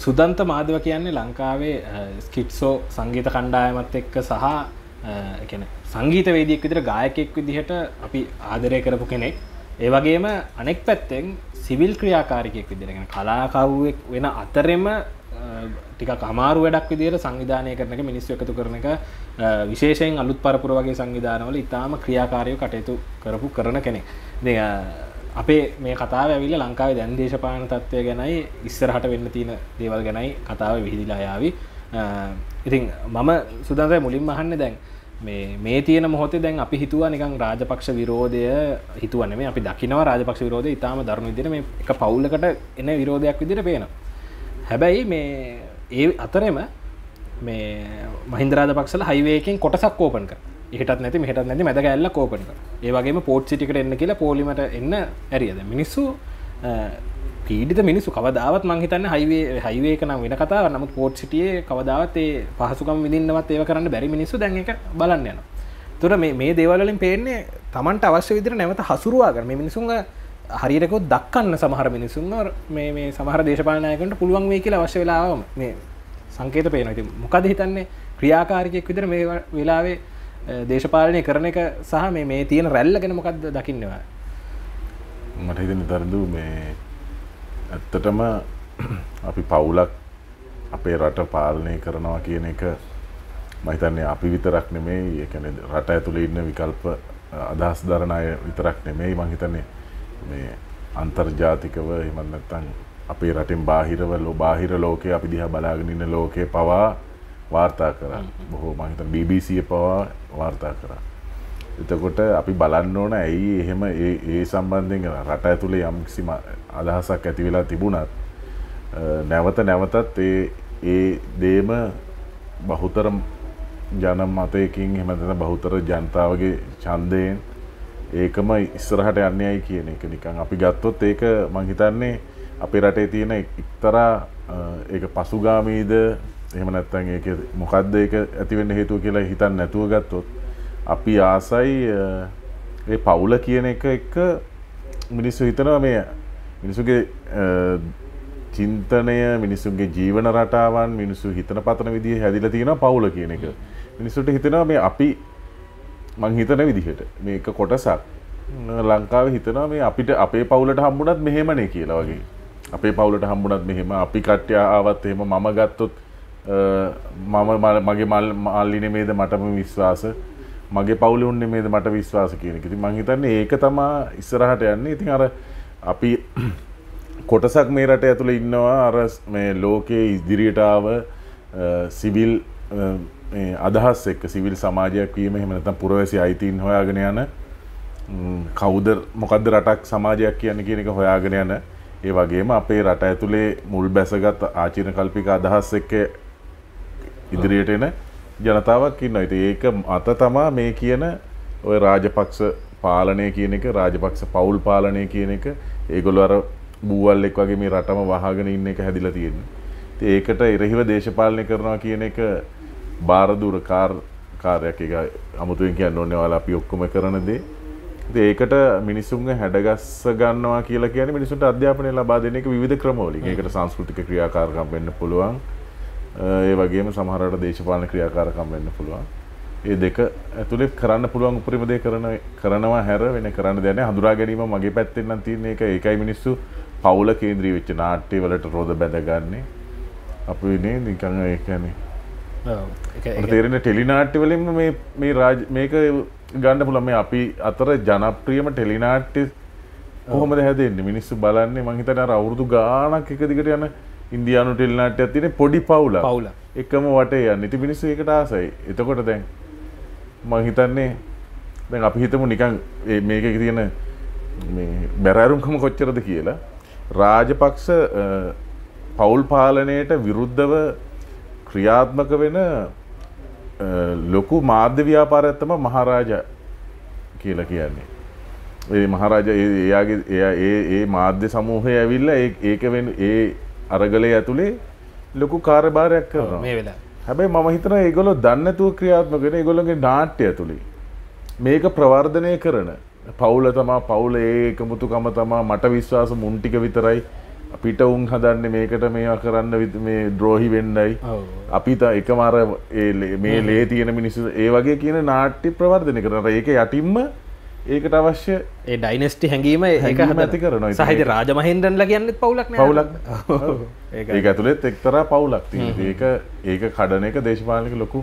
සුදන්ත මාධව කියන්නේ ලංකාවේ ස්කිට්සෝ සංගීත කණ්ඩායමත් එක්ක සහ සංගීත වේදියක් විදිර ගායකෙක් විදිහට අපි ආදරය කරපු කෙනෙක් ඒ වගේම අනෙක් පැත්තෙන් සිවිල් ක්‍රියාකාරිකයෙක් විදිරගෙන කලාකවුවෙක් වෙන අතරෙම ටික කමාරු වැඩක් විදිර සංවිධානය කරන මිනිස්සු එකතු කරන එක විශේෂයෙන් අලුත් පරපුර වගේ සංවිධානවල ඉතාම ක්‍රියාකාරයෝ කටයුතු කරපු කරන කෙනෙක් දෙ අපේ මේ කතා ඇවිල ලංකාව දැන් දේශපාන තත්ත්වය ගැනයි ඉස්සරහට වෙන්න තියෙන දේවල් ගැනයි කතාව විහිදිලා යාවි ඉතින් මම සුදන්සයි මුලින් මහන්න දැන් මේ මේ තියෙන මොහොතේ දැන් අපි හිතුවා නිකන් රාජපක්ෂ විරෝධය හිතුවා නෙමෙයි අපි දකිනවා රාජපක්ෂ විරෝධය ඊටාම දරුණු විදිහට මේ එක පවුලකට එන විරෝධයක් විදිහට පේනවා. හැබැයි මේ ඒ අතරෙම මේ මහින්ද රාජපක්ෂලා හයිවේ එකෙන් කොටසක් ඕපන් කරා. හට නැති හට නැති මැද ඇල්ල කෝපන ඒවගේ පෝට් සිටිකට එන්න කියලා පොලිමට එන්න ඇරියද මිනිස්සු පීඩිත මිනිසු කවදාවත් මංහිතන්න හයිවේ හයිවේක නම් වෙන කතාව නමුත් පෝට් සිටියේ කවදාවත් ඒ පහසුකම් විදින්නවත් ඒව කරන්න බැරි මිනිස්සු දැන් එක බලන්න යන තුර මේ දේවලින් පේන්නේ තමන්ට අවශ්‍ය විදිර නැවත හසුරුවා කරම මිනිසුන් හරිරකොත් දක්කන්න සමහර මිනිසුන් මේ සමහර දේශපාලනයකට පුළුවන් වේ කියලා අවශ්‍ය වෙලාව මේ සංකේත පේනති මොකද හිතන්නේ ක්‍රියාකාරකයක් විදිර මේ වෙලාවේ දේශපාලනය කරන එක සහ මේ මේ තියෙන රැල්ල ගෙන මොකක්ද දකින්නවා මට හිතන දරදු මේ ඇත්තටම අපි පවුලක් අපේ රට පාලනය කරනවා කියන එක මහිතන්නේ අපි විතරක් නෙමේ ඒකන රට ඇතුළේ ඉන්න විකල්ප අදහස් දරණ අය විතරක් නෙමෙයි මහිතන්නේ මේ අන්තර්ජාතිකව හිමන්නත්තන් අපේ රටෙන් බාහිරවල බාහිර ලෝකයේ අපි දිහා බලාගෙන ඉන්න ලෝකේ පවා වාර්තා කරා බොහෝ මහිතන BBC පවා වාර්තා කරා එතකොට අපි බලන්න ඕන ඇයි එහෙම ඒ සම්බන්ධයෙන් රට ඇතුළේ යම් කිසි අදහසක් ඇති වෙලා තිබුණත් නැවත නැවතත් ඒ ඒ දේම බහුතර ජන මතයකින් එහෙම බහුතර ජනතාවගේ ඡන්දයෙන් ඒකම ඉස්සරහට යන්නේ ඇයි කියන එක නිකන් අපි ගත්තොත් ඒක මං හිතන්නේ අපේ රටේ තියෙන එක්තරා ඒක පසුගාමීද එහෙම නැත්තන් ඒක මොකක්ද ඒක ඇතිවෙන්න හේතුව කියලා හිතන් නැතුව ගත්තොත් අපි ආසයි ඒ පවුල කියන එක එක මිනිස්සු හිතනවා මේ මිනිසුගේ චින්තනය මිනිසුන්ගේ ජීවන රටාවන් මිනිසු හිතන පතන විදිහ හැදිල තියෙන පවුල කියන එක මිනිසුට හිතෙනවා මේ අපි මං හිතන විදිහට මේක කොටසක් ලංකාව හිතනවා මේ අපිට අපේ පවුලට හම්බුණත් මෙහෙමනේ කියලා වගේ අපේ පවුලට හම්බුණත් මෙහෙම අපි කට්ටයා ආවත් එහෙම මම ගත්තොත් මම මගේ මල් මල්ලි නෙමේද මටම විශ්වාස මගේ පවුලුන් නෙමේද මට විශ්වාස කියනක ති මංහිතන්නේ ඒක තමා ඉස්සරහට යන්නේ ඉතින් අර අපි කොටසක් මේ රට ඇතුළ ඉන්නවා අර මේ ලෝකයේ ඉදිරියටාව සිවිල් අදහස් එක්ක සිවිල් සමාජයක් වීම හෙමනතම් පුරවැසි අයිතින් හොයාගෙන යන කවුද මොකද රටක් සමාජයක් කියන්න කියන එක හොයාගෙන යන ඒ වගේම අපේ රට ඇතුළේ මුල් බැසගත් ආචීන කල්පික අදහස් එක්ක ඉදිරියට එන ජනතාවක් ඉන්න ඇති ඒක අත තමා මේ කියන ඔය රාජපක්ෂ පාලනය කියන එක රාජපක්ෂ පවුල් පාලනය කියන එක ඒගොල්ල අර බූවල් එක් වගේ මේ රටම වහගෙන ඉන්න එක හැදිලා තියෙන. ඒකට එරහිව දේශපාලනය කරනවා කියන එක බාරදුර කාර් කාරයක් එක අමුතුවෙන් කියන්න ඕන්නේ ඔයාලා අපි ඔක්කොම කරන දේ. ඒකට මිනිසුන් හැඩගස්ස ගන්නවා කියලා කියන මිනිසුන්ට අධ්‍යාපනය ලබා දෙන එක විවිධ ක්‍රමවලින්. ඒකට සංස්කෘතික ක්‍රියාකාරකම් වෙන්න පුළුවන්. ඒ වගේම සමහරට දේශපාලන ක්‍රියාකාරකම් වෙන්න පුළුවන්. ඒ දෙක ඇතුලේ කරන්න පුළුවන් උපරිම දේ කරන කරනවා හැර වෙන කරන්න දෙයක් නැහැ. හඳුනා ගැනීම මගේ පැත්තෙන් නම් තියෙන එක ඒකයි මිනිස්සු පවුල කේන්ද්‍රී වෙච්ච නාට්‍ය වලට රොද බැඳගන්නේ. අපි නේ නිකන් ඒ කියන්නේ. ඔව්. තේරෙන ටෙලිනාට්‍ය වලින් මේ මේ රාජ මේක ගන්න පුළුවන් මේ අපි අතර ජනප්‍රියම ටෙලිනාට්‍ය කොහොමද හැදෙන්නේ? මිනිස්සු බලන්නේ මං හිතන්නේ අර අවුරුදු ගාණක් එක දිගට යන ඉන්දයානු ටෙල්නාට ඇතින පොඩි පවුල පවුල එකම වටේ යන්න ඉති මිනිස්සු එකට ආසයි එතකොට දැන් මහිතන්නේ දැන් අපි හිතමු නිකං මේක තියෙන බැරෑරුම්කම කොච්චරද කියලා රාජපක්ෂ පවුල් පාලනයට විරුද්ධව ක්‍රියාත්මක වෙන ලොකු මාධ්‍ය ව්‍යාපාරයක් තම මහරාජ කියලා කියන්නේ ඒ මහරාජ එයාගේ එයා ඒ මාධ්‍ය සමූහය ඇවිල්ලා ඒක වෙන ඒ අරගලේ ඇතුළේ ලොකු කාරබාරයක් කරනවා මේ වෙලා හැබැයි මම හිතන ඒගොල්ලෝ දන්නතුව ක්‍රියාත්මකෙන ඒගොල්ලොගේ නාට්‍ය ඇතුළේ මේක ප්‍රවර්ධනය කරන පවුල තමා පවුල ඒක මුතුකම තමා මට විශ්වාස මුන්ටික විතරයි අපිට උන් හදන්න මේකට මේවා කරන්න වි මේ ද්‍රෝහි වෙන්නයි අපිත එක මර මේ ලේ තියෙන මිනිස්සු ඒ වගේ කියන නාට්‍ය ප්‍රවර්ධනය කරන ඒක යටින්ම ඒකට අවශ්‍ය ඒ ඩයිනස්ටි හැඟීම ඒක ඇති කරන සහිත රාජමහින්දන්ල කියන්න පවුලක් පවුලක් ඒ ඇතුළෙත් එක්තරා පවුලක් ඒක ඒක කඩන එක දේශපාලික ලොකු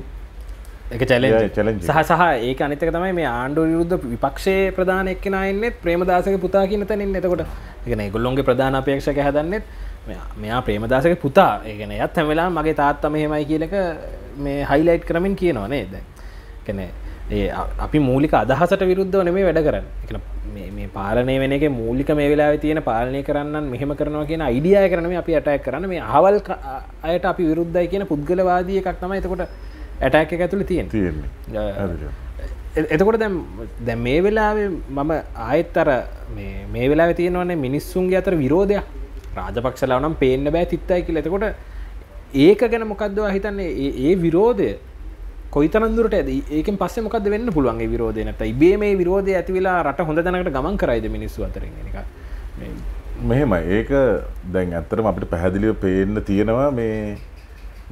එක චැලෙන් සහ සහ ඒක අනිතක තමයි මේ ආණ්ඩු විරුද්ධ විපක්ෂයේ ප්‍රධාන එක්කෙනයෙන්නෙත් ප්‍රේමදාසක පුතා කියන තැනින් එතකොට එකන ගොල්ලොන්ගේ ප්‍රධාන අපේක්ෂක හැදන්නෙත් මෙයා ප්‍රේමදාසක පුතා ඒගෙන යත් හැමලා මගේ තාත්තම හෙමයි කියලක මේ හයිලයිට් කරමින් කියනවා නේද කැනේ අපි මූලික අදහසට විරුද්ධව නෙමේ වැඩ කරන්න එක මේ පාලනය වෙන එක මූලික මේ වෙලා තියෙන පාලනය කරන්න මෙහෙම කරනවා කියන අයිඩියය කරනම අපි ඇටයක් කරන මේ අවල් අයට අපි විරුද්ධයි කියන පුද්ගලවාදී එකක් තම එතකොට ඇටැක් එක ඇතුළ තියෙන් එතකොට දැම් දැ මේ වෙලාවේ මම ආයත් අර මේ වෙලා තියෙනවන්නේ මිනිස්සුන්ගේ අතර විරෝධයක් රාජපක්ෂලාවනම් පේන්න බෑ තිත්තයි කියල එතකොට ඒක ගැන මොකක්දවා හිතන්නේ ඒ විරෝධය කොයි තරන්දුරට ඇද ඒක පස්ස මොකද වෙන්න පුළුවන් විරෝධය නැතයි බේ මේ විරෝධය ඇතිවෙලා රට හොඳ දැනකට ගමන් කරයිද මිනිස්සු අතර එක මෙහෙම ඒක දැන් ඇත්තරම අපිට පැහැදිලිව පේන්න තියෙනවා මේ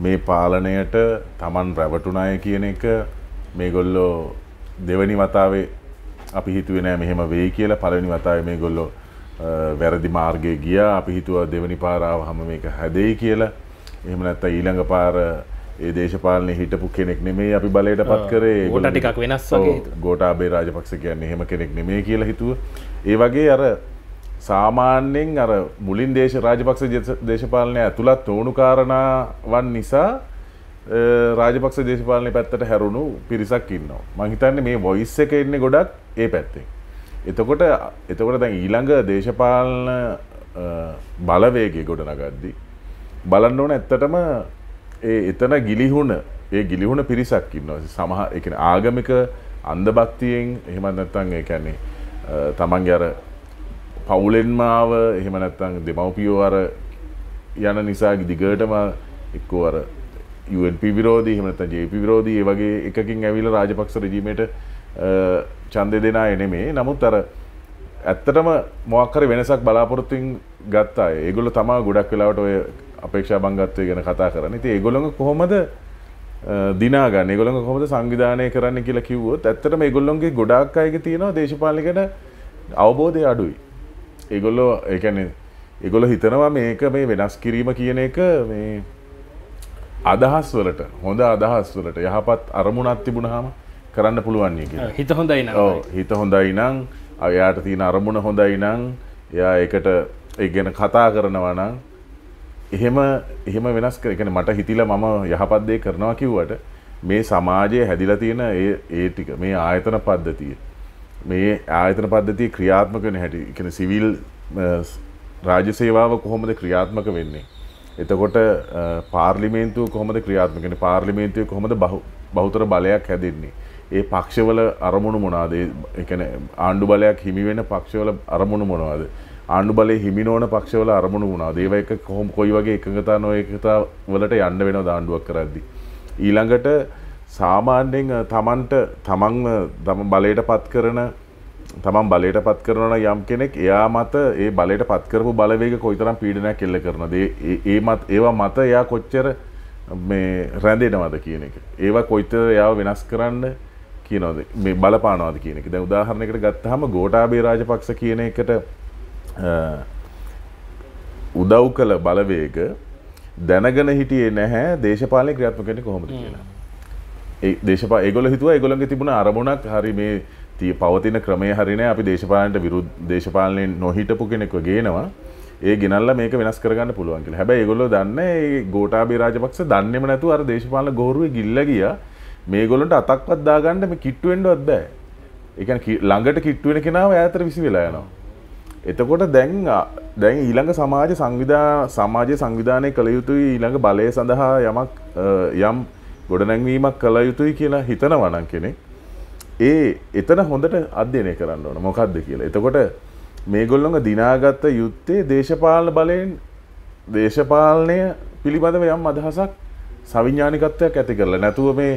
මේ පාලනයට තමන් රැවටුනාය කියන එක මේගොල්ලෝ දෙවනි වතාවේ අපි හිතුවේ නෑ මෙහෙම වෙයි කියලා පළවෙනි වතාවේ මේගොල්ලෝ වැරදි මාර්ගයේ ගියා අපි හිතුවා දෙවනි පාර ආවහම මේක හැදෙයි කියලා එහෙම නැත්නම් ඊළඟ පාර ඒ දේශපාලන හිටපු කෙනෙක් නෙමේ අපි බලයට පත් කරේ ගොට ටිකක් වෙනස් ගෝටාබේ රාජපක්ෂ කියන්න එහෙම කෙනෙක් නෙමේ කියලා හිතුව ඒ වගේ අර සාමාන්‍යෙන් අර මුලින් දේශ රාජපක්ෂ දේශපාලනය ඇතුළත් ඕනු කාරණාවන් නිසා රාජපක්ෂ දේශපාලනය පැත්තට හැරුණු පිරිසක් ඉන්නවා. මහිතන්න මේ වොයිස් එක එන්නේ ගොඩක් ඒ පැත්තෙන්. එතකොට එතකොට දැන් ඊළඟ දේශපාලන බලවේගේ ගොඩ නගද්දි. බලන්න ඕන ඇත්තටම ඒ එතන ගිලිහුණ ඒ ගිලිහුණ පිරිසක් ඉන්නවා සමහ එක ආගමික අන්දභක්තියෙන් එහෙමත් නැත්තන් ඒකැන්නේ තමන්ගේ අර පවුලෙන්මාව එහෙම නැත්තන් දෙමව්පියෝ අර යන නිසා දිගටම එක්කෝ අර UNP විරෝධ හමත ජප විරෝධී වගේ එකකින් ඇවිල රාජපක්ෂ රජීමට චන්දය දෙනා එනෙමේ නමුත් අර ඇත්තටම මොක්කර වෙනසක් බලාපොරොත්තුන් ගත්තා ඒගොල තමා ගොඩක් වෙලාවට ඔය අපේක්ෂා බංගත්වය ගැන කතා කරන්න ති ඒගොළඟ කොහොමද දිනාගන්න ගොළඟ කොහොමද සංවිධානය කරන්න කියලා කිව්වොත් ඇත්තට මේ ගොල්ලොන්ගේ ගොඩක් අයක තියෙනවා දේශපාලිකට අවබෝධය අඩුයි. ඒගොල්ලෝ ඒකැන ඒගොල හිතනවා මේක මේ වෙනස් කිරීම කියන එක මේ අදහස් වලට හොඳ අදහස් වලට යහපත් අරමුණත් තිබුණහම කරන්න පුළුවන්න්නේ කිය හිත හොඳයි හිත හොඳයි නං අයාට තියෙන අරමුණ හොඳයි නං එයා එකට ඒ ගැන කතා කරනවා නම් එහෙම එහෙම වෙනස් කර එකන මට හිතිල මම යහපත්දය කරනවා කිව්වට මේ සමාජය හැදිලා තියෙන ඒ ටික මේ ආයතන පද්ධතිය මේ ආයතන පද්ධතිය ක්‍රියාත්මකන හැටි එකන සිවිල් රාජ්‍ය සේවාව කොහොමද ක්‍රියාත්මක වෙන්නේ එතකොට පාර්ලිමේන්තුව කොහොමද ක්‍රියාත්මකෙන පාර්ලිමේන්තුවය කොහොමද බහුතර බලයක් හැදෙන්නේ ඒ පක්ෂවල අරමුණු මොනාද එකන ආණ්ඩු බලයක් හිමිවෙන පක්ෂවල අරමුණු මොනවාද ආණ්ඩු බල හිමිනෝන පක්ෂවල අරමුණ වුණා දේව එක කොහොම කොයි වගේ එකඟතා නො එකතා වලට යන්න වෙන දාණ්ඩුවක් කරද්දි. ඊළඟට සාමාන්‍යෙන් තමන්ට තමන් දම බලයට පත් කරන තමන් බලයට පත් කරන යම් කෙනෙක් එයා මත ඒ බලයට පත්කරපු බලවේග කොයිතරම් පීඩනයක් කෙල්ල කරන දේ ඒ මත් ඒවා මත එයා කොච්චර මේ රැඳෙනවද කියන එක. ඒවා කොයිතර එයාව වෙනස් කරන්න කියනවද මේ බලපානවද කියන එක. දැන් උදාහරණයකට ගත්තහම ගෝඨාභය රාජපක්ෂ කියන එකට උදව් කළ බලවේග දැනගෙන හිටියේ නැහැ දේශපාලය ක්‍රියාත්මක වෙන්නේ කොහොමද කියලා. ඒ දේශපා ඒගොල්ලෝ හිතුවා ඒගොල්ලන්ගේ තිබුණ අරමුණක් හරි මේ තිය පවතින ක්‍රමය හරි නෑ අපි දේශපාලනට විරුද්ධ දේශපාලනයෙන් නොහිටපු කෙනෙක්ව ගේනවා. ඒ ගෙනල්ලා මේක වෙනස් කරගන්න පුළුවන් කියලා. හැබැයි ඒගොල්ලෝ දන්නේ ඒ ගෝඨාභය රාජපක්ෂ දන්නේම නැතුව අර දේශපාලන ගෝරුවේ ගිල්ල ගියා. මේගොල්ලන්ට අතක්වත් දාගන්න මේ කිට්ටු වෙන්නවත් බෑ. ඒ කියන්නේ ළඟට කිට්ටු වෙන කෙනාව ඈතට විසි වෙලා යනවා. එතකොට දැන් දැන් ඊළඟ සමාජ සංවිධා සමාජය සංවිධානය කළ යුතුයි ඊළඟ බලය සඳහා යමක් යම් ගොඩනැංවීමක් කළ යුතුයි කියලා හිතනවනන් කෙනෙක් ඒ එතන හොඳට අධ්‍යනය කරන්න ඕන මොකක්ද කියලා එතකොට මේගොල්ලොඟ දිනාගත්ත යුත්තේ දේශපාලන බලයෙන් දේශපාලනය පිළිබඳව යම් අදහසක් සවිඥානිකත්වයක් ඇති කරලා නැතුව මේ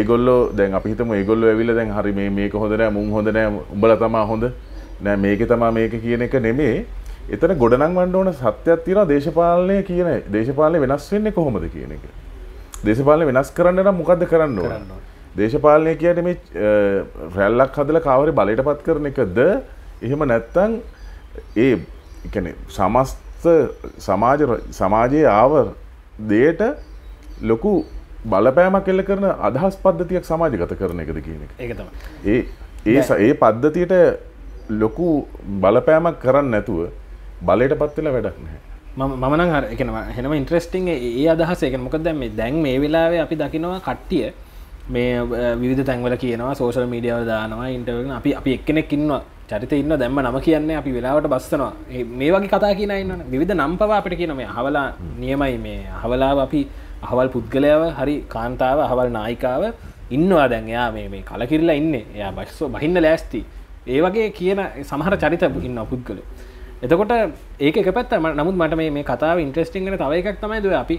ඒගොල්ලෝ දැන් අපිහිතම ඒගොල්ලෝ ඇවිල්ලා දැන් හරි මේ මේක හොඳ නෑ මුන් හොඳ නෑ උඹලා තමා හොඳ නෑ මේක තමා මේක කියන එක නෙමේ එතන ගොඩනංවන්න ඕන සත්‍යයක් තියෙනවා දේශපාලනය කියන දේශපාලනය වෙනස් වෙන්නේ කොහොමද කියන එක. දේශපාලනය වෙනස් කරන්න නම් මොකද්ද කරන්න ඕන? දේශපාලනය කියන්නේ මේ රැල්ලක් හදලා කාවරේ බලයටපත් කරන එකද එහෙම නැත්නම් ඒ කියන්නේ සමස්ත සමාජ සමාජයේ ආව දෙයට ලොකු බලපෑමක් එල්ල කරන අදහස් පද්ධතියක් සමාජගත කරන එකද කියන එක. ඒක තමයි. ඒ ඒ ඒ පද්ධතියට ලොකු බලපෑමක් කරන්න නැතුව බලයට පත්වෙලා වැඩක් නැහැ මමන හර එකන හෙනම ඉන්ට්‍රස්ටිං ඒ අදහසේක මොකද මේ දැන් මේ වෙලාවේ අපි දකිනවා කට්ටිය මේ විධ තැන්වල කියනවා සෝෂල් මීඩියව දානවා ඉන්ටවන අපි අපි එක්කෙනෙක් ඉන්නවා චරිත ඉන්න දැම්ම නම කියන්නේ අපි වෙලාවට බස්සනවා මේ වගේ කතා කියන ඉන්න විධ නම් පවා අපිට කියන මේ හවලා නියමයි මේ හවලාව අපි අහවල් පුද්ගලයාව හරි කාන්තාව අහවල් නායිකාව ඉන්නවා දැන් එයා මේ කලකිරලා ඉන්න එයා බස්සෝ බහින්න ලෑස්තිී ඒ වගේ කියන සමහර චරිත ඉන්න පුද්ගල එතකොට ඒක පැත්තම නමුත් මට මේ කතාව ඉන්ට්‍රස්ටිංගන තව එකක් තමයි ද අපි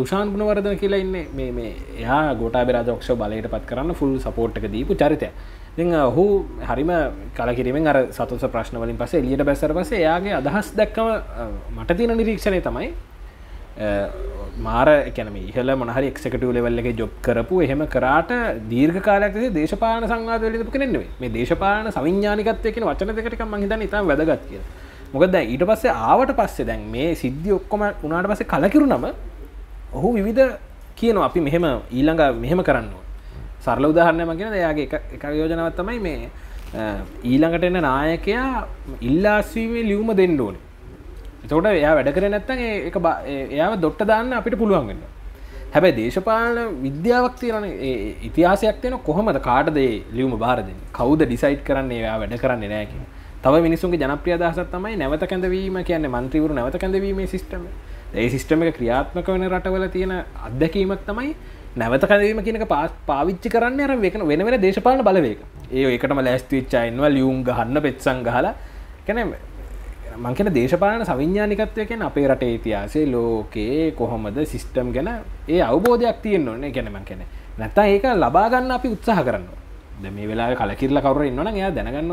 තුෂාන් ගුණවර්ධන කියලා ඉන්න මේ එයා ගෝටා බෙරාජක්ෂ බලයට පත් කරන්න ෆුල් සපෝට්ක දීපු චරිතය දෙ ඔහු හරිම කලකිරීමෙන් අර සතුස ප්‍රශ්නවලින් පසේ එලියට බැසර පසේ යාගේ අදහස් දැක්කම මට තින නිරීක්ෂණය තමයි මාර එකනම ඉහල මොහරි එක්කට ලෙවල්ල එක ජොබ් කරපු එහෙම කරාට දීර්ඝ කාලයක්ේ දේශපාන සංවාද ලි කරනෙවේ මේ දේශපාන සවිඥානිකත්වයකෙන වචන දෙකටක මහිත ඉතා වැදගත් කිය මොකද ඊට පස්සේ ආවට පස්සේ දැන් මේ සිද්ධිය ඔක්කොම උනාට පස්සේ කලකිරුණම ඔහු විවිධ කියනවා අපි මෙහෙම ඊළඟ මෙහෙම කරන්න සරල උදාහරණයම කියෙන දෙයාගේ එක යෝජනවත් තමයි මේ ඊළඟට එන්න නායකයා ඉල්ලාස්වීමේ ලියවම දෙන්න ඕනේ එතකොට එයා වැඩ කර නැත්තන් එක එයාව දොට්ට දාන්න අපිට පුළුවන්ගන්න හැබැයි දේශපාලන විද්‍යාවක් තියෙන ඉතිහාසයක් තියෙන කොහොමද කාටදේ ලියවම බාරද කවුද ඩිසයිට් කරන්න එයා වැඩ කරන්න නෑකි තව මිනිසුන්ගේ ජනප්‍රිය දහසත් තමයි නැවත කැඳවීම කියන්න මන්ත්‍රීවරු නැවත කැඳවීමේ සිිටම ඒ සිිස්ටම එක ක්‍රියාත්මක වෙන රටවල තියෙන අත්දැකීමක් තමයි නැවත කැදීම කියනක පාස් පාවිච්චි කරන්න අර වෙන වෙන වෙන දේශපාලන බලවේක ඒ එකටම ලැස්තිවිච්චායින්ව ලියුම් ගහන්න පෙත්සං ගහලා කැනෑ මංකෙන දේශපාලන සවිඤ්ඥානිකත්වයකෙන් අපේ රටේ ඉතිහාසේ ලෝකයේ කොහොමද සිිස්ටම් ගැන ඒ අවබෝධයක් තියෙන් ඕන්න ගැනමං කෙන නැත්තා ඒක ලබාගන්න අපි උත්සාහ කරන්න මේ වෙලා කලකිරල කවර න්න ය දැනගන්න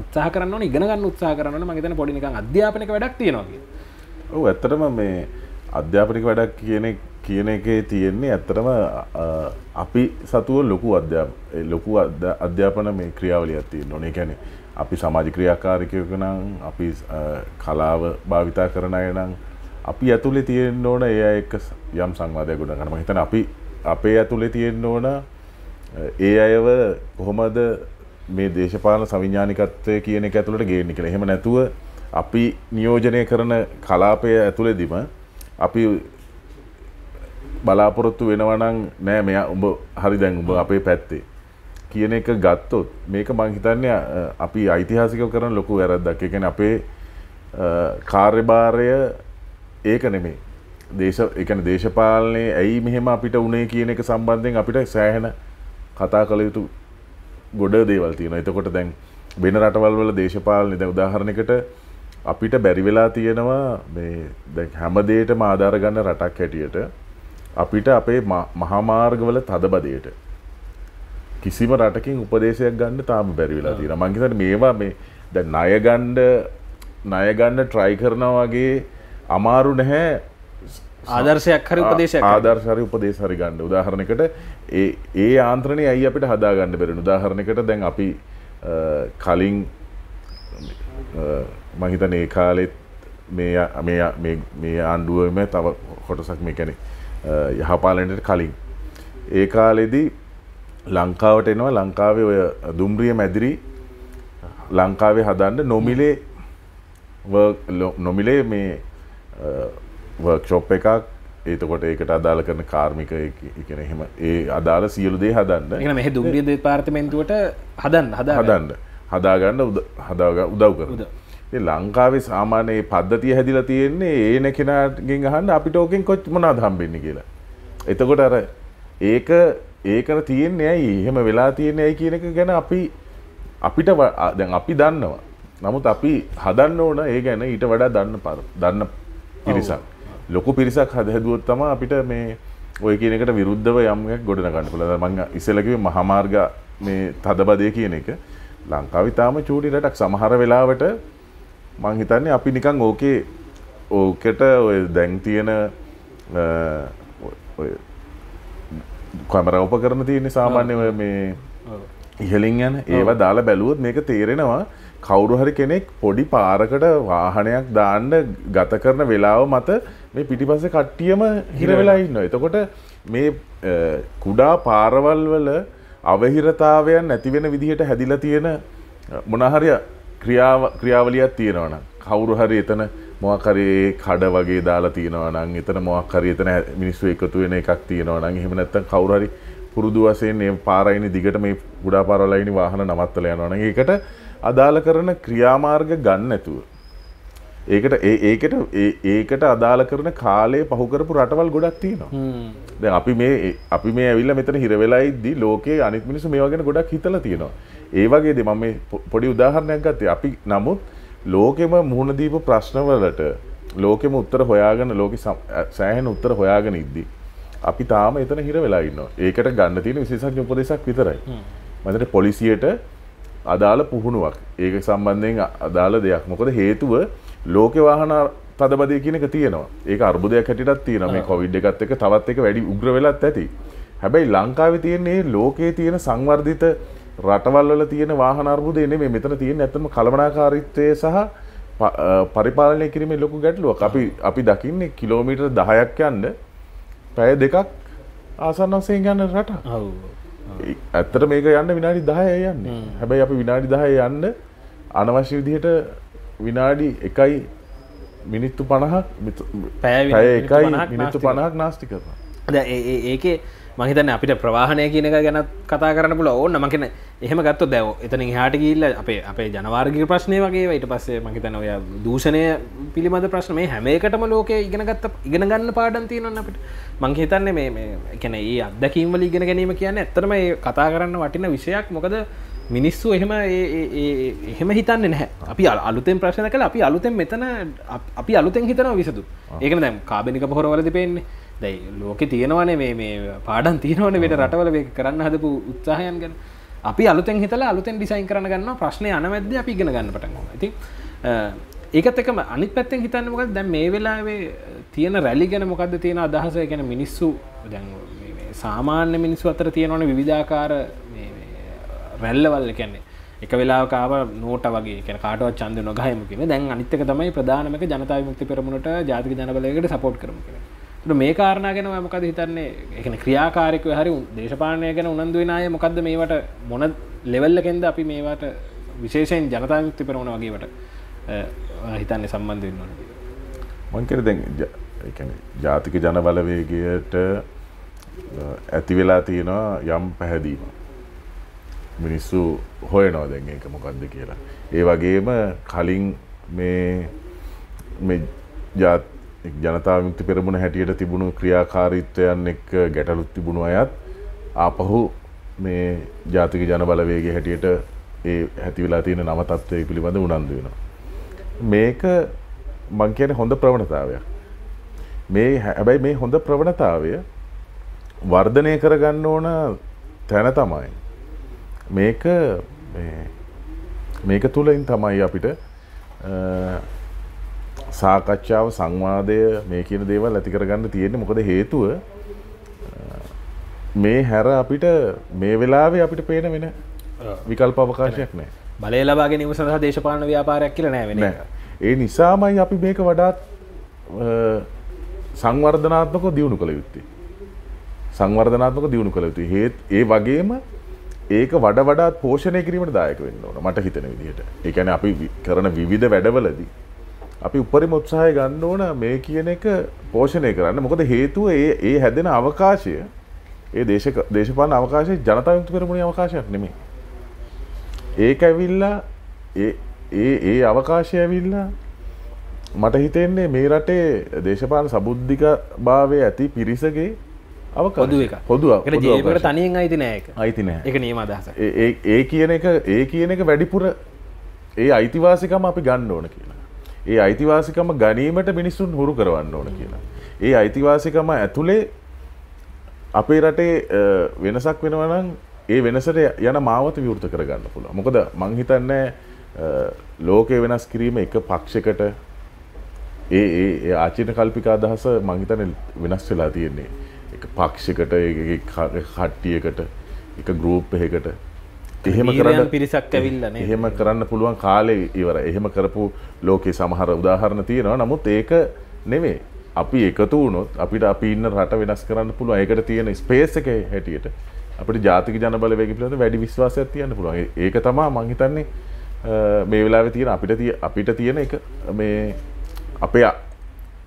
උත්සාහ කරන්න ඉගෙනගන්න උත්සාහ කරන්න මගතන පොඩිනික අධ්‍යාපනක වැඩක් තියෙනවා ඔ ඇතරම මේ අධ්‍යාපනික වැඩක් කියන කියන එකේ තියෙන්නේ ඇත්තරම අපි සතුව ලොකු අධ්‍යා ලොකු අධ්‍යාපන මේ ක්‍රියාවලියත්තිය නොනේ කැනේ අපි සමාජ ක්‍රියාකාරකයක නම් අපි කලාව භාවිතා කරන අය නම් අපි ඇතුලේ තියෙන්න ඕන ඒ අය එක්ක යම් සංවාදයක් ගොඩ ගන්න. මම හිතන්නේ අපි අපේ ඇතුලේ තියෙන්න ඕන ඒ අයව කොහොමද මේ දේශපාලන සංවිඥානිකත්වය කියන එක ඇතුළට ගේන්නේ කියලා. එහෙම නැතුව අපි නියෝජනය කරන කලාපය ඇතුළේදීම අපි බලාපොරොත්තු වෙනවා නම් නෑ මෙයා උඹ හරි දැන් උඹ අපේ පැත්තේ කියන එක ගත්තොත් මේක මං හිතන්නේ අපි ඓතිහාසිකව කරන ලොකු වැරද්දක්. ඒ කියන්නේ අපේ කාර්යභාරය ඒක නෙමෙයි. දේශ ඒ කියන්නේ දේශපාලනේ ඇයි මෙහෙම අපිට උනේ කියන එක සම්බන්ධයෙන් අපිට සෑහෙන කතා කළ යුතු ගොඩ දේවල් තියෙනවා. එතකොට දැන් වෙන රටවල් වල දේශපාලනේ දැන් උදාහරණයකට අපිට බැරි වෙලා තියෙනවා මේ දැන් හැම දෙයකටම ආධාර ගන්න රටක් හැටියට අපිට අපේ මහා මාර්ගවල තදබදයට කිසිම රටකින් උපදේශයක් ගන්න තාම බැරිවෙලා තියෙන මංගේතට මේවා මේ ද නයගණ්ඩ නයගන්න ට්‍රයි කරනවාගේ අමාරු නැහැ ආදර්ශයක් හරි උපදේශ ආදර්ශරය උපදේශරි ගණ්ඩ උදාහරණකට ඒ ඒ ආන්ත්‍රණය ඇයි අපිට හදාගන්න බෙරෙන උදාහරණකට දැන් අපි කලින් මහිතන ඒ කාලෙත් මේ ආණ්ඩුවම තව කොටසක් මේ කැනෙ යහපාලනට කලින් ඒ කාලෙදී ලංකාවට එනවා ලංකාවේ ඔය දුම්රිය මැදිරි ලංකාවේ හදන්න නොමිලේ නොමිලේ මේ වර්ක්ෂොප් එකක් ඒතකොට ඒකට අදාළ කරන කාර්මික එකන එහෙම ඒ අදාළ සියලු දේ හදන්න මෙහ දුම්රිය දෙපාර්තමෙන්තුවට හදන්න හද හදන්න හදාගන්න හදාග උදව් කර ඒ ලංකාවේ සාමානයේ පද්ධතිය හැදිලා තියෙන්නේ ඒන කෙනගෙන් අහන්න අපිට ඕකෙන් කොච් මොනා දහම්බෙන්න කියලා එතකොට අර ඒක ඒකර තියෙන්නේ ඇයි එහෙම වෙලා තියෙන ඇයි කියන එක ගැන අපි අපිට දැන් අපි දන්නවා නමුත් අපි හදන්න ඕන ඒ ගැන ඊට වඩා දන්න පර දන්න පිරිසක් ලොකු පිරිසක් හද හැදුවොත් තම අපිට මේ ඔය කියනකට විරුද්ධව යම්යක් ගොඩනගන්න පුළ මං ඉසලකිව මහමාර්ග මේ තදබදය කියන එක ලංකාව ඉතාම චූටි රටක් සමහර වෙලාවට මං හිතන්නේ අපි නිකං ඕකේ ඕකට ඔය දැන් තියෙන කමර උපකරන තියෙන සාමාන්‍ය මේ ඉහලින් යන ඒවා දාලා බැලුවොත් මේක තේරෙනවා කවුරු හරි කෙනෙක් පොඩි පාරකට වාහනයක් දාන්න ගත කරන වෙලාව මත මේ පිටිපස්ස කට්ටියම හිර වෙලා ඉන්න. එතකොට මේ කුඩා පාරවල් වල අවහිරතාවයන් නැතිවෙන විදිහට හැදිලා තියෙන මොනහරි ක්‍රියාවලියක් තියෙනවනම් කවුරු හරි එතන මොහකරේ කඩ වගේ දාලා තියෙනවනම් එතන මොහකරේ එතන මිනිස්සු එකතු වෙන එකක් තියෙනවනම් එහෙම නැත්නම් කවුරු හරි පුරුදු වශයෙන් මේ පාරයින දිගට මේ ගුඩා පාරවලයින වාහන නවත්තලා යනවා නම් ඒකට අදාළ කරන ක්‍රියාමාර්ග ගන්න නැතුව ඒකට ඒ ඒකට ඒකට අදාළ කරන කාලේ පහු කරපු රටවල් ගොඩක් තියෙනවා. දැන් අපි මේ අපි මේ ඇවිල්ලා මෙතන හිර වෙලා ඉද්දී ලෝකේ අනිත් මිනිස්සු මේවා ගැන ගොඩක් හිතලා තියෙනවා. ඒ වගේ දේ මම මේ පොඩි උදාහරණයක් ගත්තේ. අපි නමුත් ලෝකෙම මුහුණදීපු ප්‍රශ්නවලට ලෝකෙම උත්තර හොයාගෙන ලෝක සෑහෙන උත්තර හොයාගෙන ඉද්දි. අපි තාම එතන හිර වෙලා ඉන්න ඒකට ගන්න තියෙන විශේෂක් උපදෙසක් විතරයි. මතට පොලිසියට අදාළ පුහුණුවක් ඒක සම්බන්ධයෙන් අදාළ දෙයක් මොකද හේතුව ලෝකවාහන තදබදය කියනක තියෙනවා ඒ අර්බුදයක් හැටිටත් තියෙන මේ කොවිඩ් එකත් එක තවත් එක වැඩි උග්‍ර වෙලත් ඇති. හැබැයි ලංකාව තියෙන්නේ ලෝකයේ තියෙන සංවර්ධිත රටවල්ල තියෙන වාහන අර්බුදය නෙමෙයි මෙතන තියෙන ඇත්තම කළමනාකාරීත්වය සහ පරිපාලනය කිරීමේ ලොකු ගැටලුවක් අපි අපි දකින්නේ කිලෝමීටර් 10ක් යන්න පැය දෙකක් ආසන්න වශයෙන් යන රට. ඇත්තට මේක යන්න විනාඩි 10යි යන්නේ. හැබැයි අපි විනාඩි 10 යන්න අනවශ්‍ය විදිහට විනාඩි 1යි මිනිත්තු 50ක් පැය 1යි මිනිත්තු 50ක් නාස්ති කරනවා. දැන් ඒකේ මහිතන අපිට ප්‍රවාහණය කියනක ගැන කතා කරන්න පුල ඕන්න මකින එහෙම ගත්ත දැව එතන හාට කියල්ල අපේ අපේ ජනවාර්ගික ප්‍රශ්නය වගේ ඊට පස්සේ මහිතන ඔය දූෂණය පිළිබඳ ප්‍රශ්න මේ හැමේකටම ලෝක ඉගෙනගත්ත ඉගෙන ගන්න පාඩන් තියෙනන්න අපිට මංහිතන්නේ මේ කැන ඒ අදකින්වල ඉගෙන ගැනීම කියන්න ඇත්තරම ඒ කතා කරන්න වටින විෂයක් මොකද මිනිස්සු එහෙම එහෙම හිතන්න නැහැ අපි අලුතෙන් ප්‍රශ්න කළ අපි අලුතෙන් මෙතන අපි අලුතෙන් හිතන විසතු ඒකන දැම් කාබනික පොරවලද පෙන්නේ දැයි ලෝකෙ තියෙනවනේ මේ පාඩන් තියෙනවන වෙට රටවල කරන්න හදපු උත්සාහයන් ගැන අපි අලුතෙන් හිතලා අලුතෙන් ඩිසයින් කරන ගන්න ප්‍රශ්නය අනමැද අපි ගෙන ගන්න පටන්වා ඇති ඒකත් එකම අනිත් පැත්තෙන් හිතන්න මොකක් දැන් මේ වෙලාවේ තියෙන රැලි ගැන මොකක්ද තියෙන අදහස ගැන මිනිස්සු දැන් සාමාන්‍ය මිනිස්සු අතර තියෙනවන විවිධාකාර රැල්ලවල් කැන්නේ එක වෙලාකාව නෝට වගේ කැන කාටව චන්ද නොගහයමකිම දැන් අනිත්තක තමයි ප්‍රධානමක ජනතාව මුක්ති පෙරමුණට ජාතික ජනබලයකට සපෝට් කරමකිෙන මේ කාරණගෙන මොකද හිතන්නේ එකන ක්‍රියාකාරෙක හරි දේශපාලනය ගැන උනන්දුවනාය මොකක්ද මේවට මොන ලෙවල්ලකෙන්ද අපි මේවාට විශේෂයෙන් ජනතායුක්ති පරවන වගේට හිතන්නේ සම්බන්ධයෙන් නොට මංකර දැ ජාතික ජනබලවේගයට ඇති වෙලා තියෙනවා යම් පැහැදීම මිනිස්සු හොයනෝ දැන් එක මොකක්ද කියලා ඒ වගේම කලින් මේ ජාති ජනතා විමුක්ති පෙරමුණ හැටියට තිබුණු ක්‍රියාකාරීත්වයන් එක් ගැටලුත් තිබුණු අයත් ආපහු මේ ජාතික ජන බලවේගේ හැටියට ඒ හැතිවෙලා තියෙන නම තත්ත්වය පිළිබඳ උනන්දු වෙනවා. මේක මං කියන හොඳ ප්‍රවණතාවයක්. මේ හැබැයි මේ හොඳ ප්‍රවණතාවය වර්ධනය කරගන්න ඕන තැන තමයි. මේක මේක තුළින් තමයි අපිට සාකච්ඡාව සංවාදය මේ කියන දේවල් ඇතිකරගන්න තියෙන්නේ මොකද හේතුව මේ හැර අපිට මේ වෙලාවේ අපිට පේන වෙන විකල්ප අවකාශයක් නෑ බලය ලබාගේ නිම සඳහා දේශපාලන ව්‍යාපාරයක් කියල නෑවෙන ඒ නිසාමයි අපි මේක වඩාත් සංවර්ධනාත්මක දියුණු කළ යුත්තේ සංවර්ධනාත්මක දියුණු කළ යුතු හේත් ඒ වගේම ඒක වඩ වඩාත් පෝෂණය කිරීමට දායක වෙන්න ඕන මට හිතන විදිහට ඒකැන අපි කරන විවිධ වැඩවලදී අපි උපරිම උත්සාහය ගන්න ඕන මේ කියන එක පෝෂණය කරන්න මොකද හේතුව ඒ ඒ හැදෙන අවකාශය ඒ දේශක දේශපාලන අවකාශය ජනතාව යුක්ත කරමුණේ අවකාශයක් නෙමෙයි. ඒක ඇවිල්ලා ඒ ඒ ඒ අවකාශය ඇවිල්ලා මට හිතෙන්නේ මේ රටේ දේශපාලන සබුද්ධික භාවය ඇති පිරිසගේ අවකදු එක පොදුව ජීවිතයට තනියෙන් අයිති නෑ ඒක. අයිති නෑ. ඒක නියම අදහස. ඒ ඒ කියන එක ඒ කියන එක වැඩිපුර ඒ අයිතිවාසිකම අපි ගන්න ඕන කියලා. ඒ අයිතිවාසිකම ගනීමට මිනිස්සුන් හුරු කරවන්න ඕන කියලා. ඒ අයිතිවාසිකම ඇතුළේ අපේ රටේ වෙනසක් වෙනවනම් ඒ වෙනසට යන මාවත විවෘත කරගන්න පුළුවන්. මොකද මං හිතන්නේ ලෝකය වෙනස් කිරීම එක පක්ෂයකට ඒ ඒ ආචීන කල්පික අදහස මං හිතන්නේ වෙනස් වෙලා තියෙන්නේ. එක පක්ෂයකට කට්ටියකට එක ගෲප් එකකට එහෙම කරන්න පිරිසක් ඇවිල්ලන එහෙම කරන්න පුළුවන් කාලෙ ඉවර එහෙම කරපු ලෝකෙ සමහර උදාහරණ තියෙනවා නමුත් ඒක නෙවේ අපි එකතු වුණොත් අපිට අපි ඉන්න රට වෙනස් කරන්න පුළුව ඒකට තියෙන ස්පේස් එක හැටියට අපට ජාතික ජනබල වැගි පිලඳ වැඩි විශ්වාසයක් තියන්න පුළුවන් ඒක තමා මංහිතන්නේ මේ වෙලා තියෙන අපිට අපිට තියෙන එක මේ අපේ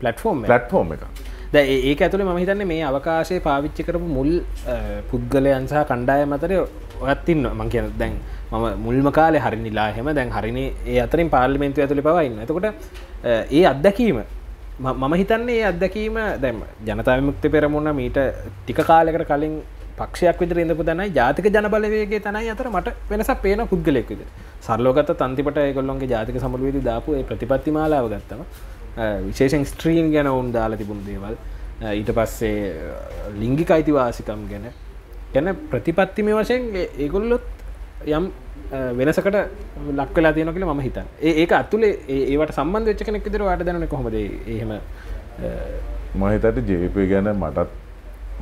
පලටෆෝම් පලට්ෆෝම් එක ද ඒක ඇතුළ ම හිතන්න මේ අවකාශය පාවිච්චි කරපු මුල් පුද්ගලයන් සහ කණ්ඩාය මතර ඔත්තින්න මං කියන දැන් මම මුල්ම කාලේ හරි නිලා හෙම දැන් හරිනි ඒ අතරින් පාර්ලිමෙන්තු ඇතුළි පවයින්න එතකොට ඒ අත්දැකීම මම හිතන්නේ ඒ අත්දැකීම දැම ජනතාවමුක්ති පෙරමුණ මීට ටික කාලෙකට කලින් පක්ෂයක් විදිර ඉඳපු දැනයි ජාතික ජනබලවේගේ තනයි අතර මට වෙනසක් පේන පුද්ගලෙක්විද සරලෝගත තන්තිපට ගොල්ලොන්ගේ ජාතික සමළුවේදී දාපු ඒ ප්‍රතිපත්ති මාලාව ගත්තම Eh, විශේෂෙන් ස්ත්‍රීන් ගැන ඔවුන් දාලා තිබුණ දේවල් eh, ඊට පස්සේ eh, ලිංගික අයිතිවාසිකම් ගැන ගැන ප්‍රතිපත්තිම වශයෙන් ඒගොල්ලොත් යම් වෙනසකට ලක්වෙලා තියෙන කියල ම හිතන් ඒක අතුලේ ඒවට සම්බන්ධ වෙච්ච කෙනෙක් දර වාට දැන කොමද එහෙම මහිතට ජේපය ගැන මටත්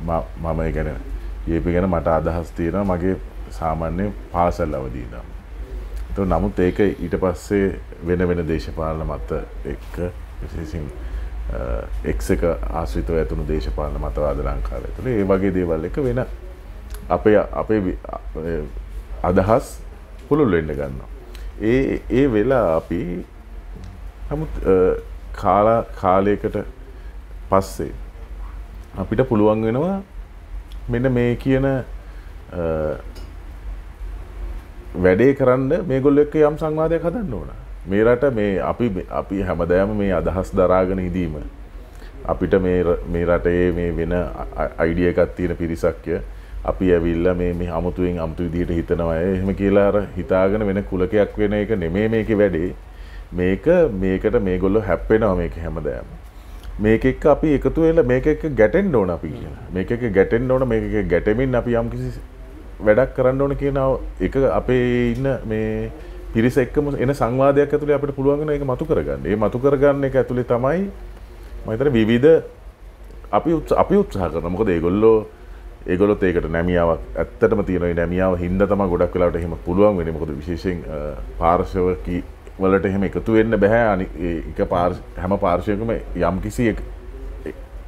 මම ගැන ජේපි ගැන මට අදහස් තියෙන මගේ සාමාන්‍ය පාසල් අවදී නම් නමුත් ඒක ඊට පස්සේ වෙන වෙන දේශපාලන මත එක්ක විශේසින් එක් එක ආශ්‍රිතව ඇතුණු දේශපාලන මතවාද ලංකාර ඇතුළ ඒ වගේ දේවල් එක වෙන අපේ අපේ අදහස් පුළුල් වෙන්න ගන්නවා. ඒ ඒ වෙලා අපි නමුත් කාලා කාලයකට පස්සේ අපිට පුළුවන් වෙනවා මෙන්න මේ කියන වැඩේ කරන්න මේගොල්ල එක්ක යම් සංවාදයක් හදන්න ඕන මේ රට මේ අපි අපි හැමදෑම මේ අදහස් දරාගෙන ඉදීම. අපිට මේ රටේ මේ වෙන අයිඩිය එකත් තියෙන පිරිසක්ය අපි ඇවිල්ල මේ හමුතුවෙන් අමුතු විදිහට හිතනවය එහෙම කියලා අර හිතාගෙන වෙන කුලකයක් වෙන එක නෙමේ මේක වැඩේ මේක මේකට මේ ගොල්ලො හැප්පෙනවා මේක හැමදෑම. මේක එක්ක අපි එකතු වෙලා මේක එක්ක ගැටෙන්න ඕන අපි කියලා. මේක එක්ක ගැටෙන්න ඕන මේක එක්ක ගැටෙමින් අපි යම්කිසි වැඩක් කරන්න ඕන කියන එක අපේ ඉන්න මේ පිරිස එක්කම එන සංවාදයක් ඇතුළේ අපිට පුළුවන් ඒක මතු කරගන්න. ඒ මතු කරගන්න එක ඇතුළේ තමයි මම හිතන්නේ විවිධ අපි අපි උත්සාහ කරනවා. මොකද ඒගොල්ලෝ ඒගොල්ලොත් ඒකට නැමියාවක් ඇත්තටම තියෙන නැමියාව හින්දා තමයි ගොඩක් වෙලාවට එහෙම පුළුවන් වෙන්නේ. මොකද විශේෂයෙන් පාර්ශවකී වලට එහෙම එකතු වෙන්න බෑ. අනික පාර්ශ හැම පාර්ශවයකම යම්කිසි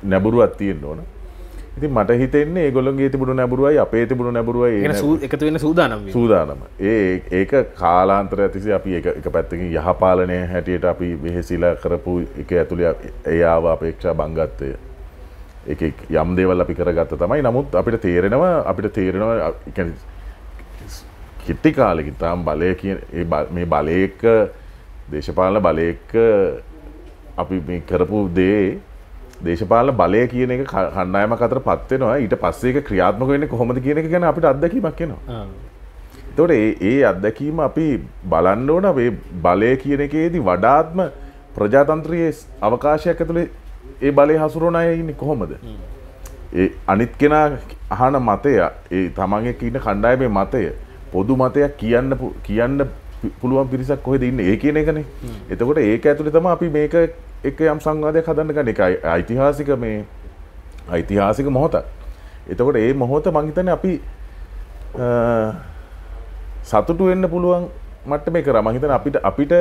නැඹුරුවක් තියෙන්න ඕනේ. ඉති මට හිතෙන්නේ ඒගොල්ලොන්ගේ තිබුණු නැබරුවයි අපේ තිබුණු නැබරුවයි එකතු වෙන සූදානම් සූදානම ඒ ඒක කාලාන්තර ඇතිසි අපි එක පැත්තකින් යහපාලනය හැටියට අපි වෙහෙසිලා කරපු එක ඇතුළේ එයාව අපේක්ෂා බංගත්තය එක යම් දේවල් අපි කරගත්ත තමයි නමුත් අපිට තේරෙනවා අපිට තේරෙනවා කිට්ටි කාලෙකි තාම් බලය කිය මේ බලයක දේශපාලන බලයක අපි කරපු දේ දේශපාල බලය කියන එක කණ්ඩායම අතර පත්වෙනවා ඊට පස්සේ ක්‍රියාත්මක වෙන්න කොහොමද කියන එක ගැන අපිට අත්දැකීමක් එනවා. එතකොට ඒ අත්දැකීම අපි බලන්න ඕන මේ බලය කියන එකේදී වඩාත්ම ප්‍රජාතන්ත්‍රයේ අවකාශයක් ඇතුළේ ඒ බලය හසුරුවන අය ඉන්නේ කොහොමද? ඒ අනිත් කෙනා අහන මතය ඒ තමන් එක්ක ඉන්න කණ්ඩායමේ මතය පොදු මතයක් කියන්න කියන්න පුළුවන් පිරිසක් කොහෙද ඉන්නේ ඒ කියන එකනේ. එතකොට ඒක ඇතුලේ තමයි අපි මේක එක යම් සංවාධයක් හදන්න ගන්න එක ඓතිහාසික මේ ඓතිහාසික මොහොතක් එතකොට ඒ මොහොත මංහිතන අපි සතුටු වෙන්න පුළුවන් මට්ට මේ කර මහිතන අපිට අපිට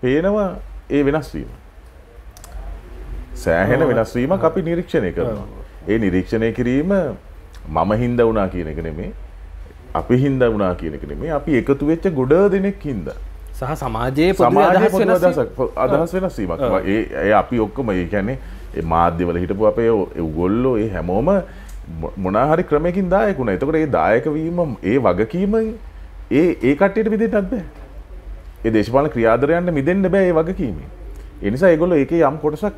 පේනවා ඒ වෙනස්වීම සෑහෙන වෙනස්වීමක් අපි නිරීක්ෂණය කරනවා ඒ නිරීක්ෂණය කිරීම මම හින්ද වනා කියන එක නෙමේ අපි හින්ද වනා කියනක නෙමේ අපි එකතු වෙච්ච ගොඩ දෙනෙක් හින්දා සහ සමාජයේ සමාජය අදහසක් අදහස් වෙනස් වීමක් ඒ අපි ඔක්කොම ඒ කියන්නේ ඒ මාධ්‍යවල හිටපු අපේ එව්ගොල්ලෝ ඒ හැමෝම මොනාහරි ක්‍රමයකින් දායකුණ එතකට ඒ දායකවීම ඒ වගකීම ඒ ඒ කට්ටයට විදිටත් බෑ ඒ දේශපාල ක්‍රියාදරයන්ට මිදන්න බෑ ඒ වගකීම එනිසා ඒගොල්ල ඒක යම් කොටසක්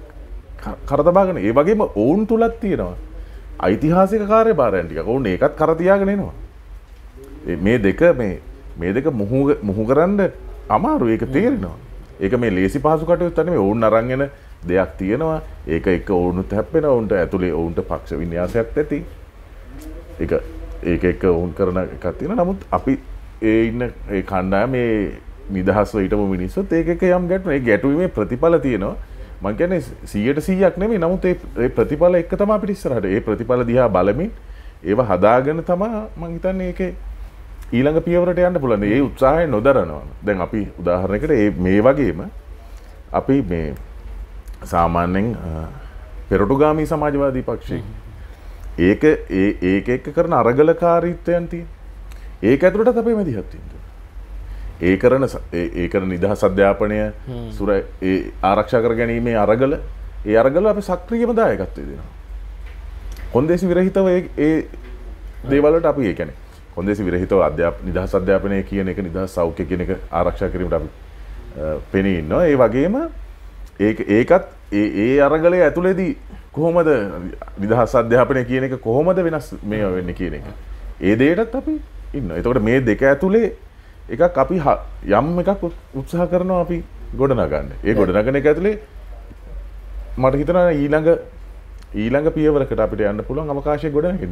කරතබාගෙන ඒ වගේම ඔවුන් තුළත් තියෙනවා ඓතිහාසික කාරය භාරයන්ටික ඔවුන් ඒකත් කරතියාගෙනනවා මේ දෙක මේ මේ දෙක මුහු කරන්න අමාරු ඒක තේරෙනවා ඒක මේ ලේසි පහසු කටයුත් අනේ ඔවුන් අරන්ගෙන දෙයක් තියෙනවා ඒක එක ඔවුනුත් හැපෙන ඔවුන්ට ඇතුලේ ඔවුන්ට පක්ෂ වින්‍යාසයක් ඇති ඒක ඒක එක ඔවුන් කරන එකක් තියෙන නමුත් අපි ඒ ඉන්න ඒ කණ්ඩායම මේ නිදහස් ඊටම මිනිස්සුත් ඒක එක යම් ගැටුම ඒ ගැටුීමේ ප්‍රතිඵල තියෙනවා මං කියන්නේ 100ට 100ක් නෙමෙයි නමුත් ඒ ප්‍රතිඵල එක තමයි අපිට ඉස්සරහට ඒ ප්‍රතිඵල දිහා බලමින් ඒව හදාගෙන තමයි මං හිතන්නේ ඒකේ ඊළඟ පියවරට යන්න පුළන ඒ උත්සාහය නොදරනවා දැන් අපි උදාහරණකට ඒ මේ වගේම අපි මේ සාමාන්‍යෙන් පෙරටු ගාමී සමාජවාදී පක්ෂී ඒක ඒ ඒක එක්ක කරන අරගලකාරීත්වයන් තියෙන ඒක ඇතුළට අපේ මැදිහත්වීමට ඒ කරන ඒ කරන නිදහස් අධ්‍යාපනය සුර ආරක්ෂා කර ගැනීමේ අරගල ඒ අරගල අප සක්‍රියම දායකත්වය දෙනවා. කොන්දේසි විරහිතව ඒ දේවල්ලට අපි ඒකැනේ කොන්දෙසි විරහිතව අධ්‍යාප නිදහස් අධ්‍යාපනය කියන එක නිදහ සෞඛ්‍ය කියන එක ආරක්ෂා කිරීමට අපි පෙනී ඉන්නවා ඒ වගේම ඒ ඒකත් ඒ අරගලය ඇතුළේදී කොහොමද නිදහස් අධ්‍යාපනය කියන එක කොහොමද වෙනස් මේ වෙන්න කියන එක ඒ දේටත් අපි ඉන්න එතකොට මේ දෙක ඇතුළේ එකක් අපි යම් එකක් උත්සාහ කරනවා අපි ගොඩනගන්න ඒ ගොඩනගන එක ඇතුළේ මට හිතන ඊළඟ ඊළඟ පියවලකට අපිට යන්න පුළුවන් අවකාශය ගොඩ ගෙනක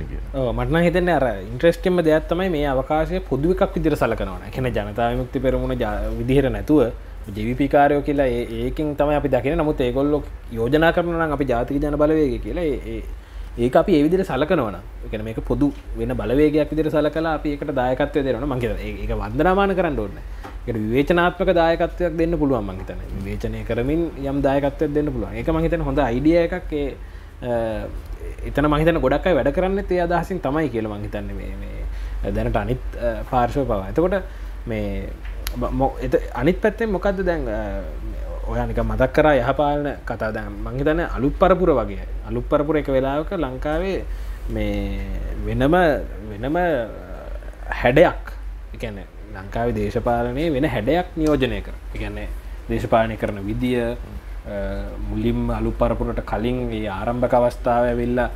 මටන හිතන අර ඉන්ට්‍රස්ටම දෙයක්ත්තමයි මේ අවකාශය පොදුව එකක් විදිර සලකනවන කෙන ජනතාවමුක්ති පෙරමුණ විදිහර නැතුව ජවිපිකාරයෝ කියලා ඒකින් තම අපි දකින නමුත් ඒගොල්ලො යෝජනා කරනන අපි ජාතික ජන බලවේග කියලා ඒ අපි ඒවිදිර සලකනවන එකන මේක පොදු වෙන බලවේගයක් විදිර සලකලා අපි එකට දායකත්වය දෙරන මගේ ඒක වන්දනාමාන කරන්න ඕන්න එකට විවේචනාත්මක දායකත්වයක් දෙන්න පුළුවන් මංහිතන විවේචනය කරමින් යම් දායකත්වයක් දෙන්න පුළුවන් එක මහිතන හොඳ අයිඩිය එකක් ඒ එතන මහිතන ගොඩක්යි වැඩ කරන්න තේ අදහසින් තමයි කියල මහිතන්න මේ දැනට අනිත් පාර්ශව පවා එතකොට මේ අනිත් පැත්තේ මොකක්ද දැන් ඔයනික මතක් කරා යහපාලන කතා දැන් මංහිතන අලුත් පරපුර වගේ අලුත් පරපුර එක වෙලාවක ලංකාවේ මේ වෙනම වෙනම හැඩයක් එකන ලංකාවේ දේශපාලනය වෙන හැඩයක් නියෝජනය කර එකන්නේ දේශපාලනය කරන විදිිය මුලින් අලු පරපුරට කලින් ඒ ආරම්භක අවස්ථාව ඇවෙල්ලා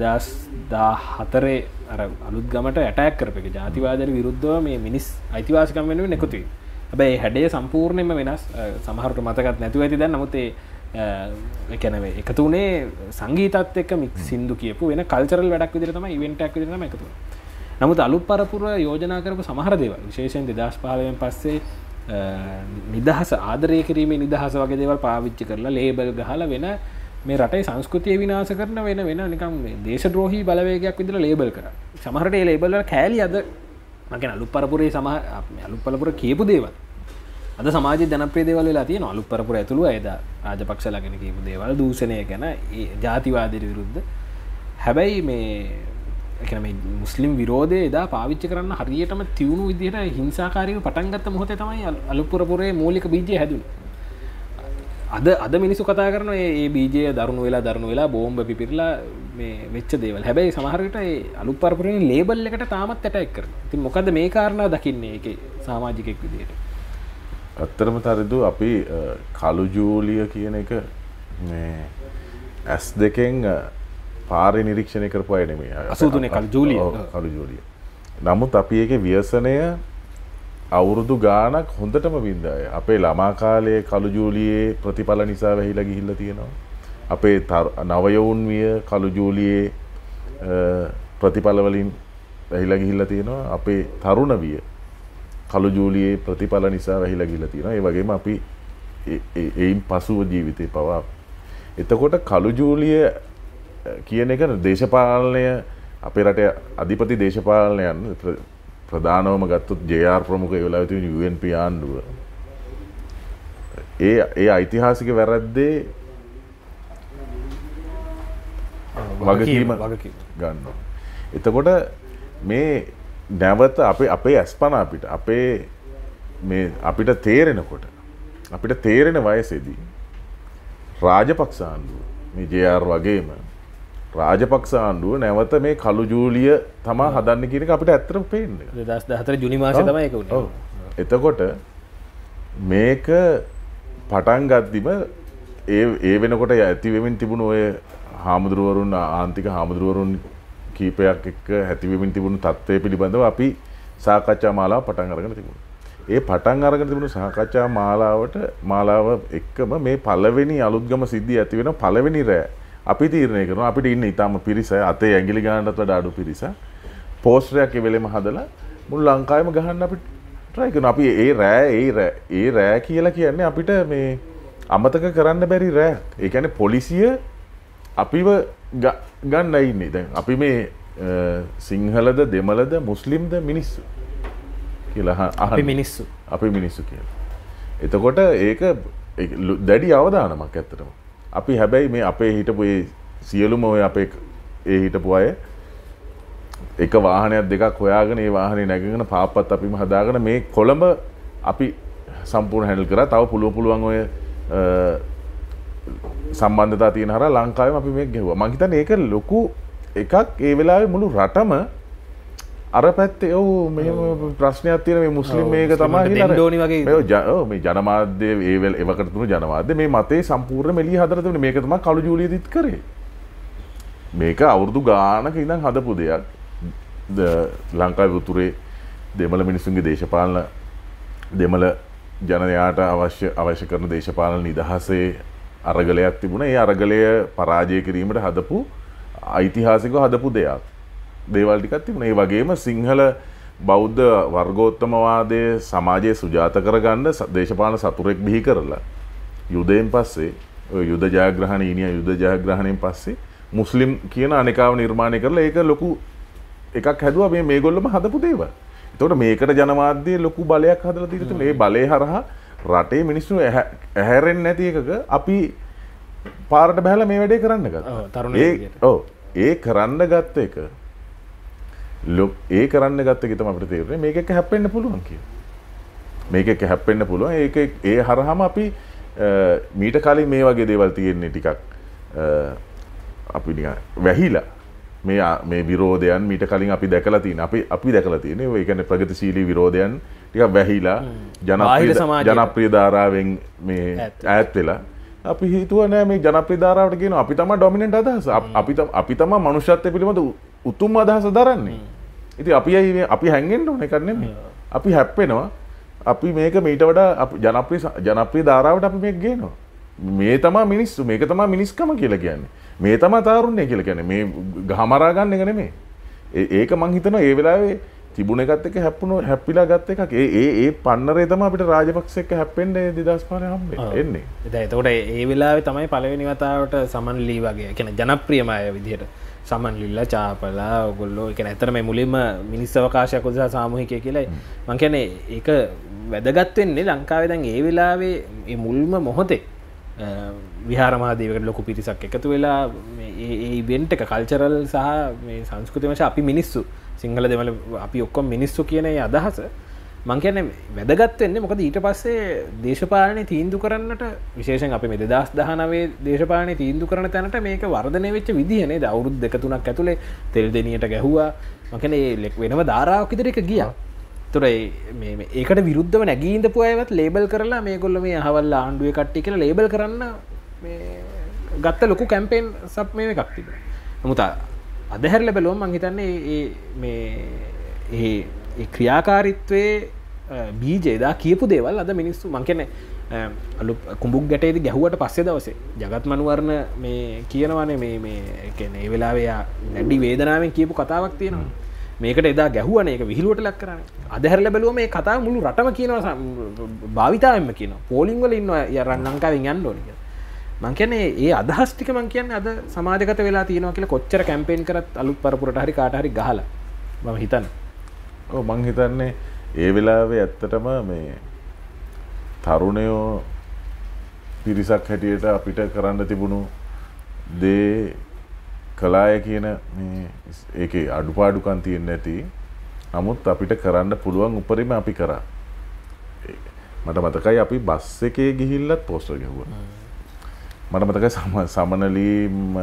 දෙදස් දා හතරේ අර අලුත් ගමට ඇටැක් කරපක ජාතිවාදයට විරුද්ධව මේ මිනිස් අයිතිවාසිකම් වෙනුව නෙකුතුයි හැබැයි හැඩේ සම්පූර්ණයම වෙනස් සමහරට මතකත් නැතුව ඇති දැන් නමුතේ එකැනව එකතු වනේ සංගීතත් එක්ක මික් සිින්දු කියපු වෙන කල්චරල් වැඩක් විදිරතම ඉවෙන්ටක් විදිරම එකතු නමුත් අලුත් පරපුර යෝජනා කරපු සමහරදේව විශේෂෙන් දෙදස් පාලයෙන් පස්සේ නිදහස ආදරය කිරීම නිදහස වගේ දේවල් පාවිච්චි කරලා ලේබල් ගහල වෙන මේ රටයි සංස්කෘතිය විනාස කරන වෙන වෙන නිකම් දේශද්‍රෝහි බලවේගයක් විදිර ලේබල් කර සමහරට ලේබල්ල කෑලි අද මගෙන අලුත් පරපුරේ සමහ අලුත් පලපුර කියපු දේවල් අද සමාජ ජනප්‍රේදේවල තිය අලු පරපුර ඇතුළු ඇද රාජපක්ෂ ලගෙන කියපු දේවල් දූෂණය ගැන ජාතිවාදර විරුද්ධ හැබැයි මේ එකන මුස්ලිම් විරෝධය එදා පාවිච්ච කරන්න හරියටම තිවුණු විදිහට හිංසාකාරව පටන්ගත්ත මොහොත තමයි අලුපුරපුරේ මූලික බීජය හැදු අද අද මිනිසු කතා කරන ඒ බීජය දරුණු වෙලා දරුණු වෙලා බෝම්බ පිපිරලා මේ වෙච්ච දේවල් හැබැයි සමහරට අලුපරපුරෙන් ලේබල් එකට තාමත් ඇටැක් කර ති මොකද මේ කාරණා දකින්නේ එක සාමාජිකෙක් විදියට ඇත්තරම තරිදු අපි කලුජූලිය කියන එක ඇස් දෙකෙන් පාරි නිරීක්ෂණය කරපු අය නෙමේ අසූදුන කල් ජූලිය කළු ජූලිය නමුත් අපි ඒක ව්‍යසනය අවුරුදු ගානක් හොඳටම බින්දය අපේ ළමාකාලයේ කළු ජූලියේ ප්‍රතිඵල නිසා වැහිලා ගිහිල්ල තියෙනවා අපේ නවයවුන් විය කළු ජූලියේ ප්‍රතිඵලවලින් වැහිලා ගිහිල්ල තියෙනවා අපේ තරුණ විය කළු ජූලියේ ප්‍රතිඵල නිසා වැහිලා ගිහිල්ල තියෙනවා ඒ වගේම අපි එයින් පසුව ජීවිතේ පවා එතකොට කළු ජූලිය කියන එක දේශපාලනය අපේ රට අධිපති දේශපාලනයන් ප්‍රධානවම ගත්තුත් ජයාර් ප්‍රමුඛ වෙලා ඇති යුන්ප ආණ්ඩුව ඒ ඒ ඓතිහාසික වැරැද්දේ වගකීම ගන්න එතකොට මේ නැවත අපේ අපේ ඇස්පන අපිට අපේ මේ අපිට තේරෙනකොට අපිට තේරෙන වයසේදී රාජපක්ෂාණ්ඩුව මේ ජයාර් වගේම රාජපක්ෂ ආණ්ඩුව නැවත මේ කළු ජූලිය තමා හදන්න කියනක අපිට ඇත්තර පේන්න දස් දහතර ජුනිමාස තමයක එතකොට මේක පටන් ගත්දිම ඒ ඒ වෙනකොට ඇතිවෙමින් තිබුණු ඔය හාමුදුරුවරුන් ආන්තික හාමුදුරුවරුන් කීපයක් එක් හැතිවමින් තිබුණු තත්ත්වය පිළිබඳව අපි සාකච්ඡා මාලා පටන් අරගෙන තිබුණ. ඒ පටන් අරගෙන තිබුණු සාකච්ඡා මාලාවට මාලාව එක්කම මේ පළවෙනි අලුත්ගම සිද්ධිය ඇති වෙන පළවෙනි රෑ අපි තීරණය කරන අපිට ඉන්න ඉතාම පිරිස අතේ ඇගිලි ගාන්නත් වඩ අඩු පිරිස පෝස්ටරයක් එවෙලෙම හදලා මුල් ලංකායම ගහන්න අපි ට්‍රයිකන අපි ඒ රෑ ඒ ඒ රෑ කියලා කියන්නේ අපිට මේ අමතක කරන්න බැරි රෑ ඒකැන පොලිසිය අපිව ගන්න ඉන්නේ දැන් අපි මේ සිංහලද දෙමලද මුස්ලිම්ද මිනිස්සු කියලා අපි මිනිස්සු අපි මිනිස්සු කියලා එතකොට ඒක දැඩි අවධානමක් ඇත්තරම අපි හැබැයි මේ අපේ හිටපු සියලුම ඔය අපේ ඒ හිටපු අය එක වාහනයක් දෙකක් හොයාගෙන ඒ වාහනේ නැගගෙන පාපත් අපිම හදාගෙන මේ කොළඹ අපි සම්පූර්ණ හැඩල් කරා තව පුළුව පුළුවන් ඔය සම්බන්ධතා තියෙන හර ලංකාවේ අපි මේ ගෙව්වා මං හිතන්නේ ඒක ලොකු එකක් ඒ වෙලාවේ මුළු රටම අර පැත්තේ ඔවු මෙම ප්‍රශ්නයක් තියන මේ මුස්ලිම් මේක තමයි ඩෝනි වගේ ජය මේ ජනමාධ්‍ය ඒවල් එවකරතුන ජනවාද මේ මතේ සම්පූර්ණ මෙලි හදරතුන මේකතම කළු ජූලිය දිත් කරේ මේක අවුරුදු ගානක ඉඳම් හදපු දෙයක් ද ලංකායි උතුරේ දෙමළ මිනිසුන්ගේ දේශපාලන දෙමළ ජනයාට අවශ්‍ය අවශ්‍ය කරන දේශපාලන නිදහසේ අරගලයක් තිබුණ ඒ අරගලය පරාජය කිරීමට හදපු ඓතිහාසිකව හදපු දෙයක් දේවල් ටිකක් තිබුණා. ඒ වගේම සිංහල බෞද්ධ වර්ගෝත්තමවාදය සමාජයේ සුජාත කරගන්න දේශපාලන සතුරෙක් බිහි කරලා යුදයෙන් පස්සේ ඔය යුද ජයග්‍රහණ ඊනියා යුද ජයග්‍රහණයෙන් පස්සේ මුස්ලිම් කියන අනිකාව නිර්මාණය කරලා ඒක ලොකු එකක් හැදුවා මේ මේගොල්ලම හදපු දේවල්. එතකොට මේකට ජනමාධ්‍යයේ ලොකු බලයක් හදලා තියෙනවා. ඒ බලය හරහා රටේ මිනිස්සු ඇහැරෙන්නේ නැති එකක අපි පාරට බහැලා මේ වැඩේ කරන්න ගත්තා. ඒ ඔව් ඒ කරන්න ගත්ත එක ලොක් ඒ කරන්න ගත්ත ගතම අපට තේරේ මේක එක හැපෙන්න්න පුළුවන් කිය මේක එක හැපෙන්න්න පුළුවන් ඒ ඒ හරහම අපි මීට කලින් මේ වගේ දේවල් තියෙන්නේ ටිකක් අපි වැහිලා මේ මේ විරෝධයන් මීට කලින් අපි දැකලා තියෙන අපි අපි දැකලා තියෙන ඒකන ප්‍රගතිශීලී විරෝධයන් ටික වැහිලා ජනප්‍රිය ධාරාවෙන් මේ ඇත් වෙලා අපි හිතුව නෑ මේ ජනප්‍රධාරාවට කියන අපි තම ඩොමිනට අදහස අපි අපි තම මනුෂ්‍යත්ය පිළිබඳ උතුම් අදහස දරන්නේ ඉති අපි අපි හැන්ගෙන් ඕන කරන අපි හැප්පෙනවා අපි මේක මීට වඩා ජනප්‍රී ජනප්‍රී ධාරාවට අපි මේක් ගේනවා මේ තමා මිනිස්සු මේක තමා මිනිස්කම කියලා කියන්නේ මේ තමා තාරුණය කියලා කියන්නේ මේ ගහමරාගන්න එක නෙමේ ඒක මං හිතනවා ඒ වෙලාවේ තිබුණ එකත් එක හැප්පුණු හැප්පිලා ගත්ත එකක් ඒ ඒ ඒ පන්නරේ තම අපිට රාජපක්ෂ එක්ක හැප්පෙන්නේ 2005 හම්බේ එන්නේ. එතකොට ඒ වෙලාවේ තමයි පළවෙනි වතාවට සමන් ලී වගේ කියන ජනප්‍රියමය විදිහට සමන් ලිල්ල චාපලා ඔගොල්ලෝ එක ඇතරම මුලින්ම මිනිස් අවකාශයක් උදසා සාමහිකය කියලයි මංකැන ඒක වැදගත්වෙන්නේ ලංකාවදන් ඒ වෙලාවේ මුල්ම මොහොතේ විහාරමාදීවකට ලොකු පිරිසක් එකතු වෙලා ඒ බෙන්ට එක කල්චරල් සහ සංස්කෘතිමශ අපි මිනිස්සු සිංහල දෙමල අපි ඔක්කොම් මිනිස්සු කියන අදහස මංකන වැදගත්වෙන්න මොකද ඊට පස්සේ දේශපාලනය තීන්දු කරන්නට විශේෂන් අපි මෙ දස් දහනවේ දේශපාලනය තීන්දු කරන තැනට මේක වර්ධනය වෙච්ච විදිහනේ දවුරුද් දෙකතුනක් ඇතුළේ තෙල් දෙනයට ගැහවා මකන ලෙක් වෙනම ධාරාවකිදරක ගිය තුරයි ඒකට විරුද්ධව නැගීන්ද පුයවත් ලේබල් කරලා මේ ගොල්ල මේ හවල් ආණ්ඩුව කට්ටි කියල ලේබල් කරන්න ගත්ත ලොකු කැම්පේෙන් සප් මේ එකක් තිබ නමුතා අදහැරල බැලෝ මංහිතන්නේ මේ ඒ ක්‍රියාකාරිත්වයේ බීජේදා කියපු දේවල් අද මිනිස්සු මංකන අලු කුඹුක් ගැටේද ගැහුවට පස්සේ දවසේ ජගත් මනුවරණ මේ කියනවනේ මේ මේන ඒ වෙලාවයා නැඩි වේදනාවෙන් කියපු කතාවක් තියෙනවා මේකට එදා ගැහුවන එක විහිලුවට ලක් කරන අදහැරල බැලුව මේ කතා මුළු රටම කියනවා භාවිතාවම කියන පෝලිංවල ඉන්න යරන් ලංකාවෙන් යන්න ඕනික මංකනේ ඒ අදහස්ටික මං කියන්න අද සමාජගත වෙලා තියෙනවා කියල කොච්චර කැම්පේෙන් කරත් අලුත් පරපුරට හරි කාටහරි ගහල මම හිතන්න මං හිතන්නේ ඒ වෙලාවේ ඇත්තටම මේ තරුණයෝ පිරිසක් හැටියට අපිට කරන්න තිබුණු දේ කලාය කියන ඒක අඩුපාඩුකන් තියෙන් නැති නමුත් අපිට කරන්න පුළුවන් උපරිම අපි කරා මට මතකයි අපි බස් එකේ ගිහිල්ලත් පෝස්ටර් ගැහුව මට මතකයි සමනලීම්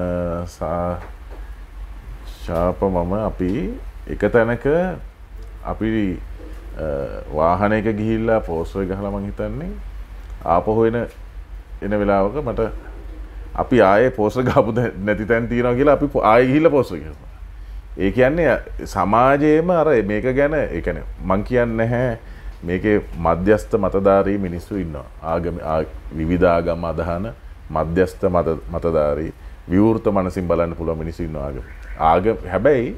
ශාප මම අපි එක තැනක අපි වාහනයක ගිහිල්ලා පෝස්සය ගහල මං හිතන්නේ ආපහොයන එන වෙලාවක මට අපි ආය පෝස ගපු නැති තැන් තියෙන කියලා අපි ආයගිහිල පෝස කිය ඒ කියන්නේ සමාජයේම අර මේක ගැන එකන මං කියන්න නැහැ මේක මධ්‍යස්ථ මතධාරී මිනිස්සු ඉන්නවා ආගම විවිධාගම් අදහන මධ්‍යස්ථ මතධාරී විවෘත මනසින් බලන්න පුළුව මිනිසු ඉන්න ආගම ආග හැබැයි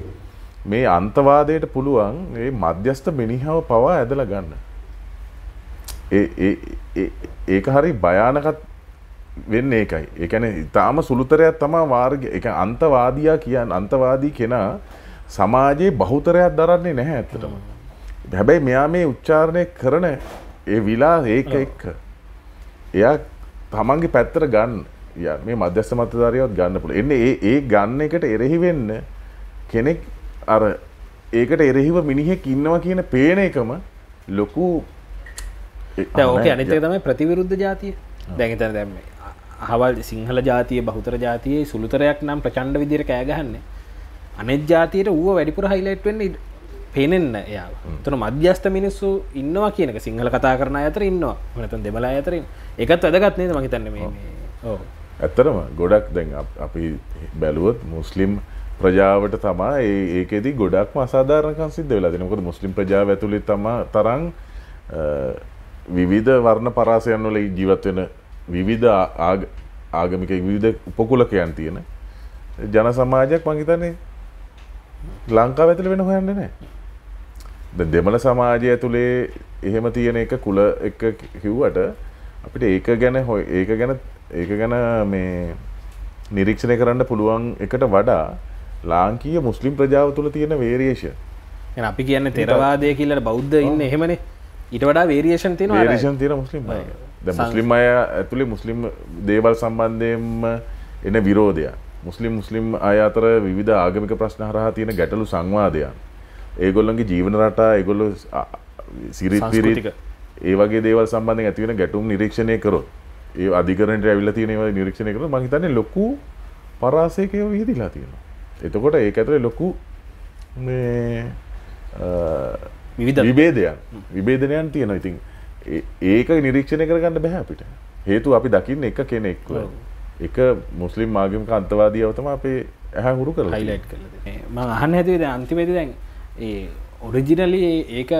මේ අන්තවාදයට පුළුවන් ඒ මධ්‍යස්ථ මිනිහව පවා ඇදලා ගන්න. ඒක හරි භයානකත් වෙන්න ඒකයි. ඒ කියන්නේ ඊටාම සුළුතරයක් තමයි වර්ග ඒක අන්තවාදියා කියන අන්තවාදී කෙනා සමාජයේ බහුතරයක් දරන්නේ නැහැ ඇත්තටම. හැබැයි මෙයා මේ උච්චාරණය කරන ඒ විලා ඒක එක්ක එයා තමන්ගේ පැත්තට ගන්න. යා මේ මධ්‍යස්ථ මතධාරියවත් ගන්න පුළුවන්. එන්නේ ඒ ඒ ගන්න එකට එරෙහි වෙන්න කෙනෙක් අර ඒකට එරෙහිව මිනිහෙක් ඉන්නවා කියන පේන එකම ලොකු ඕක අනිතක තමයි ප්‍රතිවිරුද්ධ ජාතිය දැඟතන දැම්ම හවල් සිංහල ජාතිය බහුතර ජාතියේ සුළුතරයක් නම් ප්‍රචන්්ඩ විදිර කෑගහන්න අනෙත් ජාතියට වුව වැඩිපුර හයිලයිට් වෙන්න පෙනෙන්න එයා තුන මධ්‍යස්ථ මිනිස්සු ඉන්නවා කියනක සිංහල කතා කරන අතර ඉන්නවා මනතන් දෙබලා අතරින් එකත් වැදගත්නේද මහිතන්න මේ ඕ ඇත්තරම ගොඩක් දැන් අපි බැලුවොත් මුස්ලිම් ප්‍රජාවට තමා ඒකෙදි ගොඩක් මසාධාරණකන් සිද්ධ වෙලා තිනකොද මුස්ලිම් ප්‍රජාව ඇතුළි තම තරන් විවිධ වර්ණ පරාසයන් වල ජීවත්වෙන විවිධ ආගමික විවිධ උපකුලකයන් තියෙන ජන සමාජයක් මංහිතන්නේ ලංකා ඇතුළ වෙන හොයන්න නෑ දෙමළ සමාජය ඇතුළේ එහෙම තියෙන එක කුල එක කිව්වට අපිට ඒක ගැන හොයි ඒක ගැන ඒක ගැන මේ නිරීක්ෂණය කරන්න පුළුවන් එකට වඩා ලාංකීය මුස්ලිම් ප්‍රජාව තුළ තියෙන වේරේෂන් අපි කියන්න තෙරවාදය කියලට බෞද්ධ ඉන්න එහෙමනේ ඉට වඩා වේරේෂන් තියෙන රේෂන් තියෙන මුස්ලිම් මුස්ලිම් අය ඇතුළේ මුස්ලිම් දේවල් සම්බන්ධයෙන්ම එන විරෝධය මුස්ලිම් මුස්ලිම් අය අතර විධ ආගමික ප්‍රශ්න හරහා තියෙන ගැටලු සංවාදයන් ඒගොල්ලන්ගේ ජීවන රටා ඒගොල්ල සිරිත්තිරික ඒ වගේ දේවල් සම්බන්ධ ඇතිවෙන ගැටුම් නිරීක්ෂණය කරොත් ඒ අධිකරට ඇවිල තියෙනවා නිරීක්ෂණය කර මහිතන්නේ ලොකු පරාසයකය විහිදිලා තියෙනවා එතකොට ඒ ඇතර ලොකු මේ විබේදයන් විබේදනයන් තියෙන ඉතින් ඒක නිරීක්ෂණය කරගන්න බැහැපිට හේතු අපි දකින්න එක කෙනෙක්ව එක මුස්ලිම් මාගිම කන්තවාදියවතම අපේ ඇහැ හුරු කර හයිලයිට් කල ම අහන්න ඇතිවද අන්තිමේති දැන් ඒ ඔරිජිනලි ඒක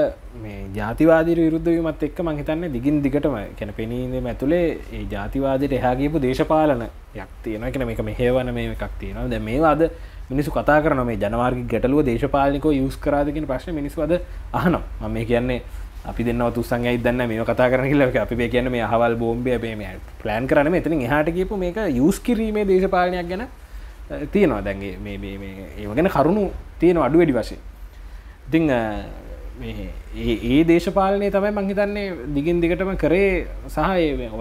මේ ජාතිවාදර විරුද්ධවීමත් එක්ක මහිතන්න දිගින් දිගටම කැන පෙනීදම ඇතුළේ ඒ ජාතිවාදයට එහාගේපු දේශපාලන යක් තියෙන කෙන මේක මෙහේවන මේ එකක් තියෙනවා ද මේවාද මිනිසු කතා කරන මේ ජනවාර්ග ගැටලුව දේශපාලිකෝ යස් කරාදකින් ප්‍රශ්න මිනිස්වද අහනම් මේ කියන්නේ අපි දෙන්න තුසන් දන්න මේ කතා කරන කියල අපි කියන මේ හවල් බෝම්බය පේම ප්ලෑන් කරන එතන හට කියපු මේක යස් කිරීමේ දේශපාලනයක් ගැන තියෙනවා දැන්ගේ ඒම ගැන කරුණු තියෙන අඩු වැඩි වශය ඉතිං ඒ දේශපාලනය තමයි මංහිතන්නේ දිගින් දිගටම කරේ සහ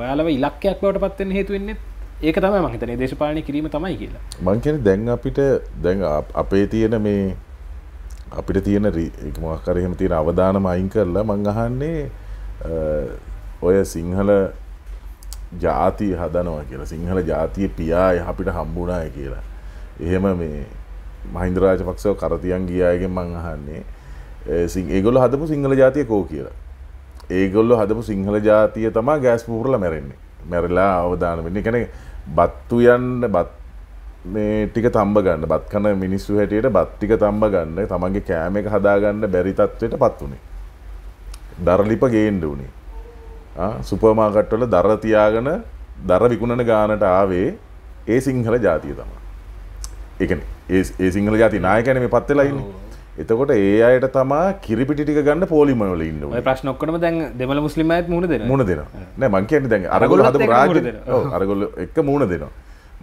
ඔයාලව ඉලක්කයක් බවට පත්වෙන් හේතුවෙන්නේ ඒක තම මහිතන දේශපාලනය කිරීම තමයි කියලා මංකෙන දැන් අපිට දැන් අපේ තියෙන මේ අපිට තියෙන මක්කරහෙම තියෙන අවධානම අයින් කරලා මංගහන්නේ ඔය සිංහල ජාතිය හදනවා කියලා සිංහල ජාතිය පියාය අපිට හම්බුණය කියලා එහෙම මේ මහින්දරාජ පක්ෂව කරතියන් ගියායගෙන් මංහන්නේ ඒගොල හදපු සිංහල ජාතිය කෝ කියලා. ඒගොල්ලො හදපු සිංහල ජාතිය තමා ගෑස් පූරල මැරෙන්නේ මැරලා අවධාන වෙන්නේ කැනෙ බත්තු යන්න බත් මේ ටික තම්බ ගන්න බත්කන මිනිස්සු හැටියට බත්තික තම්බ ගන්න තමන්ගේ කෑම එක හදාගන්න බැරි තත්ත්වයට පත් වුණේ. දරලිප ගේන්ඩ වුණේ සුපමාකට්ටල දර තියාගෙන දර විකුණන ගානට ආවේ ඒ සිංහල ජාතිය තමා. ඒ ඒ සිංහල ජාති නායකැන මේ පත්වෙලයින්නේ එතකොට ඒ අයට තමා කිරිපිටික ගන්න පොලිමවල ඉන්න ප්‍රශ්නක්කටම දැන් දෙමල මුස්ලිමත් මුණ දෙ මුණ දෙෙන නෑ මං කියන්න දැන් අරගොල හද රාජ අරගොල්ල එක් මුණ දෙනවා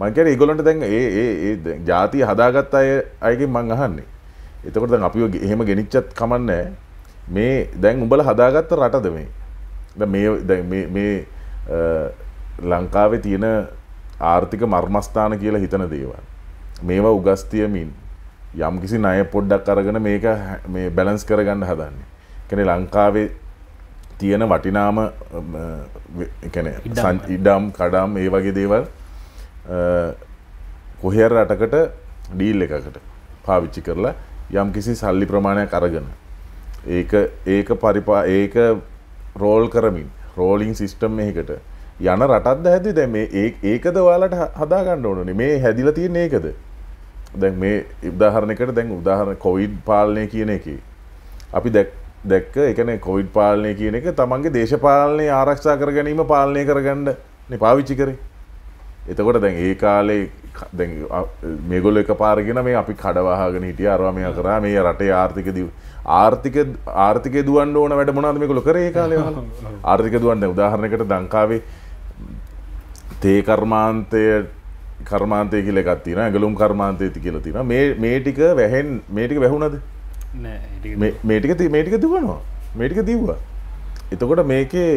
මංකර ඒගොලන්ට දැන් ඒ ජාතිය හදාගත් අය අයගේ මං අහන්නේ එතකොට දැන් අපි එහෙම ගෙනනිච්චත් කමන්නෑ මේ දැන් උඹල හදාගත්ත රටද මේ දැ මේ ලංකාවේ තියෙන ආර්ථික මර්මස්ථාන කියලා හිතන දේවල් මේවා උගස්තියමින් යම් කිසි අය පොඩ්ඩක් අරගෙන මේක මේ බැලන්ස් කරගන්න හදන්නේ කෙනෙ ලංකාවේ තියෙන වටිනාම ඉඩම් කඩම් ඒ වගේ දේවල් කොහෙර රටකට ඩීල් එකකට පාවිච්චි කරලා යම් කිසි සල්ලි ප්‍රමාණයක් අරගෙන ඒක ඒක පරිපා ඒක රෝල් කරමින් රෝලිං සිිස්ටම් එකට යන රටත් ඇති දැ මේ ඒකද වාලට හදාගන්න ඕනනේ මේ හැදිල තියෙන ඒකද දැන් මේ ඉදාහරණකට දැන් උදාහරණ කොවිඩ් පාලනය කියන එක අපි දැක්ක එකන කොවිඩ් පාලනය කියන එක තමන්ගේ දේශපාලනය ආරක්ෂා කර ගැනීම පාලනය කරගන්න පාවිච්චි කරේ එතකොට දැන් ඒ කාලේ දැන් මේගොල්ල එක පාරගෙන මේ අපි කඩවාහගෙන හිටිය අරවාමය කරා මේ රටේ ආර්ථික දව ආර්ථික ආර්ථික දුවන් ඕන වැඩ මොනාද මේකොල කරේ කාලය ආර්ථික දුවන්න උදාහරණකට දංකාවේ තේකර්මාන්තයට කර්මාන්තය කියල ගත්තින ඇගලුම් කර්මාන්තයති කියල තින මේ ටික වැහෙන් මේටික වැැහුණද මේටික ති මේටික තිබනවා මේටික දීව්වා එතකොට මේකේ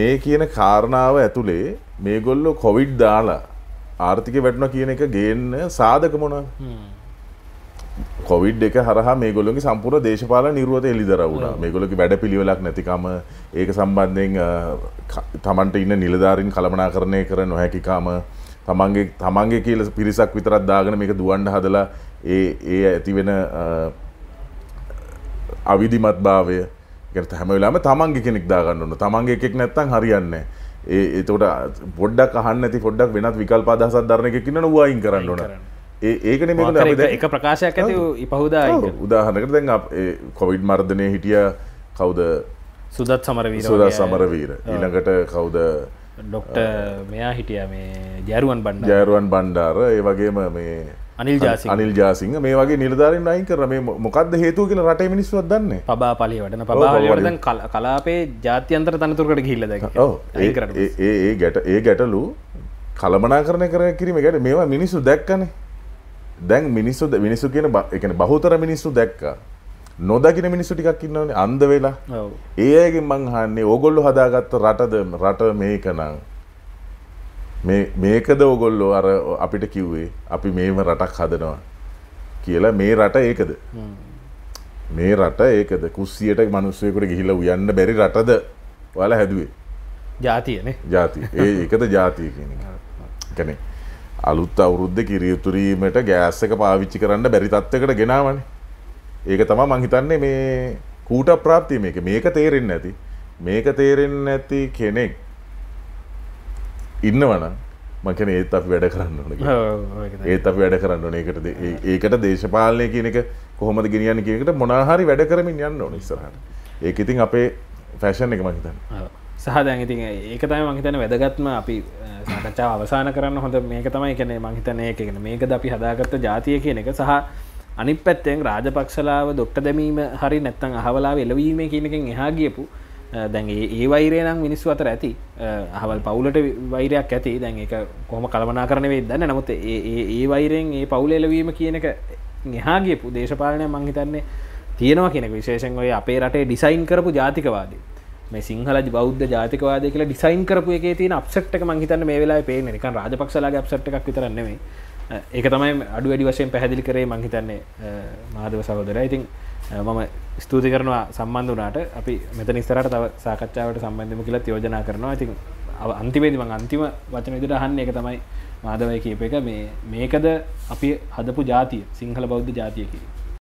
මේ කියන කාරණාව ඇතුළේ මේ ගොල්ලො කොවිඩ් දාලා ආර්ථික වැටන කියන එක ගේන්න සාධක මොන කොවිඩ් එක හරහා මේගොලොගේ සම්පූර්ණ දේශපාල නිරුවත එලිදරවුණ මේගොලොකි වැඩ පිළිවෙලක් නැතිකම ඒක සම්බන්ධයෙන් තමන්ට ඉන්න නිලධාරින් කළමනා කරණය කර නොහැකිකාම තමන්ගේ තමන්ගේ කියල පිරිසක් විතරත් දාගෙන මේක දුවන්ඩ හදලා ඒ ඒ ඇතිවෙන අවිධිමත් භාවය ගට හැමවෙලාම තමන්ගේ කෙනෙක් දාගන්නන්න තමන්ගේ එකෙක් නැත්තන් හරියන්න ඒ එතකොට පොඩ්ඩක් අහන්න ඇති පොඩ්ඩක් වෙනත් විකල් පාදහසත් ධරන එක කියන්න වයින් කරන්නන ඒකන එක ප්‍රකාශයක් ඇති ඉපහුදා උදාහනකට දැන් කොවිඩ් මර්ධනය හිටිය කවුද සුදත් සමරවීර සුදත් සමරවීර ඊළඟට කවුද ඩොක්ට මෙයා හිටිය මේ ජෑරුවන් බන්ඩ ජෑරුවන් බණ්ඩාර ඒ වගේම මේ අනිල් ජාසි අනිල් ජාසිංහ මේ වගේ නිර්ධාරෙන් අයින් කර මේ මොකක්ද හේතුව කියලා රටේ මිනිස්සුවත් දන්නේ පබා පලි වටන පබාවලදන් කලාපේ ජාත්‍යන්තර තනතුරකට ගිහිල්ල දැක ඒ ඒ ගැට ඒ ගැටලු කළමනා කරණය කර කිරීම ගැට මේවා මිනිස්සු දැක්කනේ දැන් මිනිස්සු මිනිස්සු කියන එකන බහතර මිනිස්සු දැක්කා නොදකින මිනිස්සු ටිකක් ඉන්නවනේ අන්ද වෙලා ඒ අයගෙන් මං අහන්නේ ඕගොල්ලෝ හදාගත්ත රටද රට මේකනම් මේ මේකද ඕගොල්ලෝ අර අපිට කිව්වේ අපි මේම රටක් හදනවා කියලා මේ රට ඒකද මේ රට ඒකද කුස්සියට මිනිස්සුයෙකුට ගිහිල්ලා උයන්න බැරි රටද ඔයාලා හැදුවේ ජාතියනේ ජාතිය ඒ ඒකද ජාතිය කියන එක කියන්නේ අලුත් අවුරුද්ද කිරියුතුරීමට ගෑස් එක පාවිච්චි කරන්න බැරි තත්ත්වයකට ගෙනාවනේ ඒක තම මංහිතන්නේ මේ කූට ප්‍රාප්තිය මේක මේක තේරෙන් ඇති මේක තේරෙන් ඇති කෙනෙක් ඉන්නවන මකන ඒත් අප වැඩ කරන්න ඕන ඒත් අප වැඩ කරන්න ඕන ඒකට ඒකට දේශපාලනය කියන එක කොහොමද ගෙනියන්න කියකට මොනාහරි වැඩ කරමින් යන්න ඕන ඉස්සරහට ඒක ඉතින් අපේ ෆැෂන් එක මහිතන්න සහදැන් ඉතින් ඒක තමයි මහිතන වැදගත්ම අපි සකච්ඡා අවසාන කරන්න හොඳ මේක තමයි එකනේ මහිතනය එකගෙන මේක ද අපි හදාගත්ත ජාතිය කියන එක සහ අනිත් පැත්තෙන් රාජපක්ෂලාව දොට්ට දැමීම හරි නැත්තං අහවලාව එලවීම කියනකින් එහා ගියපු දැන් ඒ වෛරය නම් මිනිස්සු අතර ඇති අහවල් පවුලට වෛරයක් ඇති දැන් එක කොහම කළමනා කරන වෙේ දන්න නමුත් ඒ වෛරයෙන් ඒ පවුල එලවීම කියනක එහා ගියපු දේශපාලනය මංහිතන්නේ තියෙනවා කියෙන විශේෂන් ඔය අපේ රටේ ඩිසයින් කරපු ජාතිකවාදී මේ සිංහල බෞද්ධ ජාතිකවාදය කියලා ඩිසයින් කරපු එක තින අපසට්ක මංහිතන්න මේ වෙලා පේ නිකන් රාජපක්ෂලාගේ අපසට්ක් විතරන්නේ ඒක තමයි අඩු වැඩි වශයෙන් පැහැදිලි කරේ මංහිතන්නේ මාදව සහෝදර ඉතින් මම ස්තුති කරනවා සම්බන්ධ වනාට අපි මෙත නිස්තරට තව සාකච්ඡාවට සම්බන්ධම කියලා යෝජනා කරනවා ඉතින් අන්තිමේදි මං අන්තිම වචන විදිට අහන්න එක තමයි මාදවය කියප එක මේ මේකද අපි හදපු ජාතිය සිංහල බෞද්ධ ජාතියකි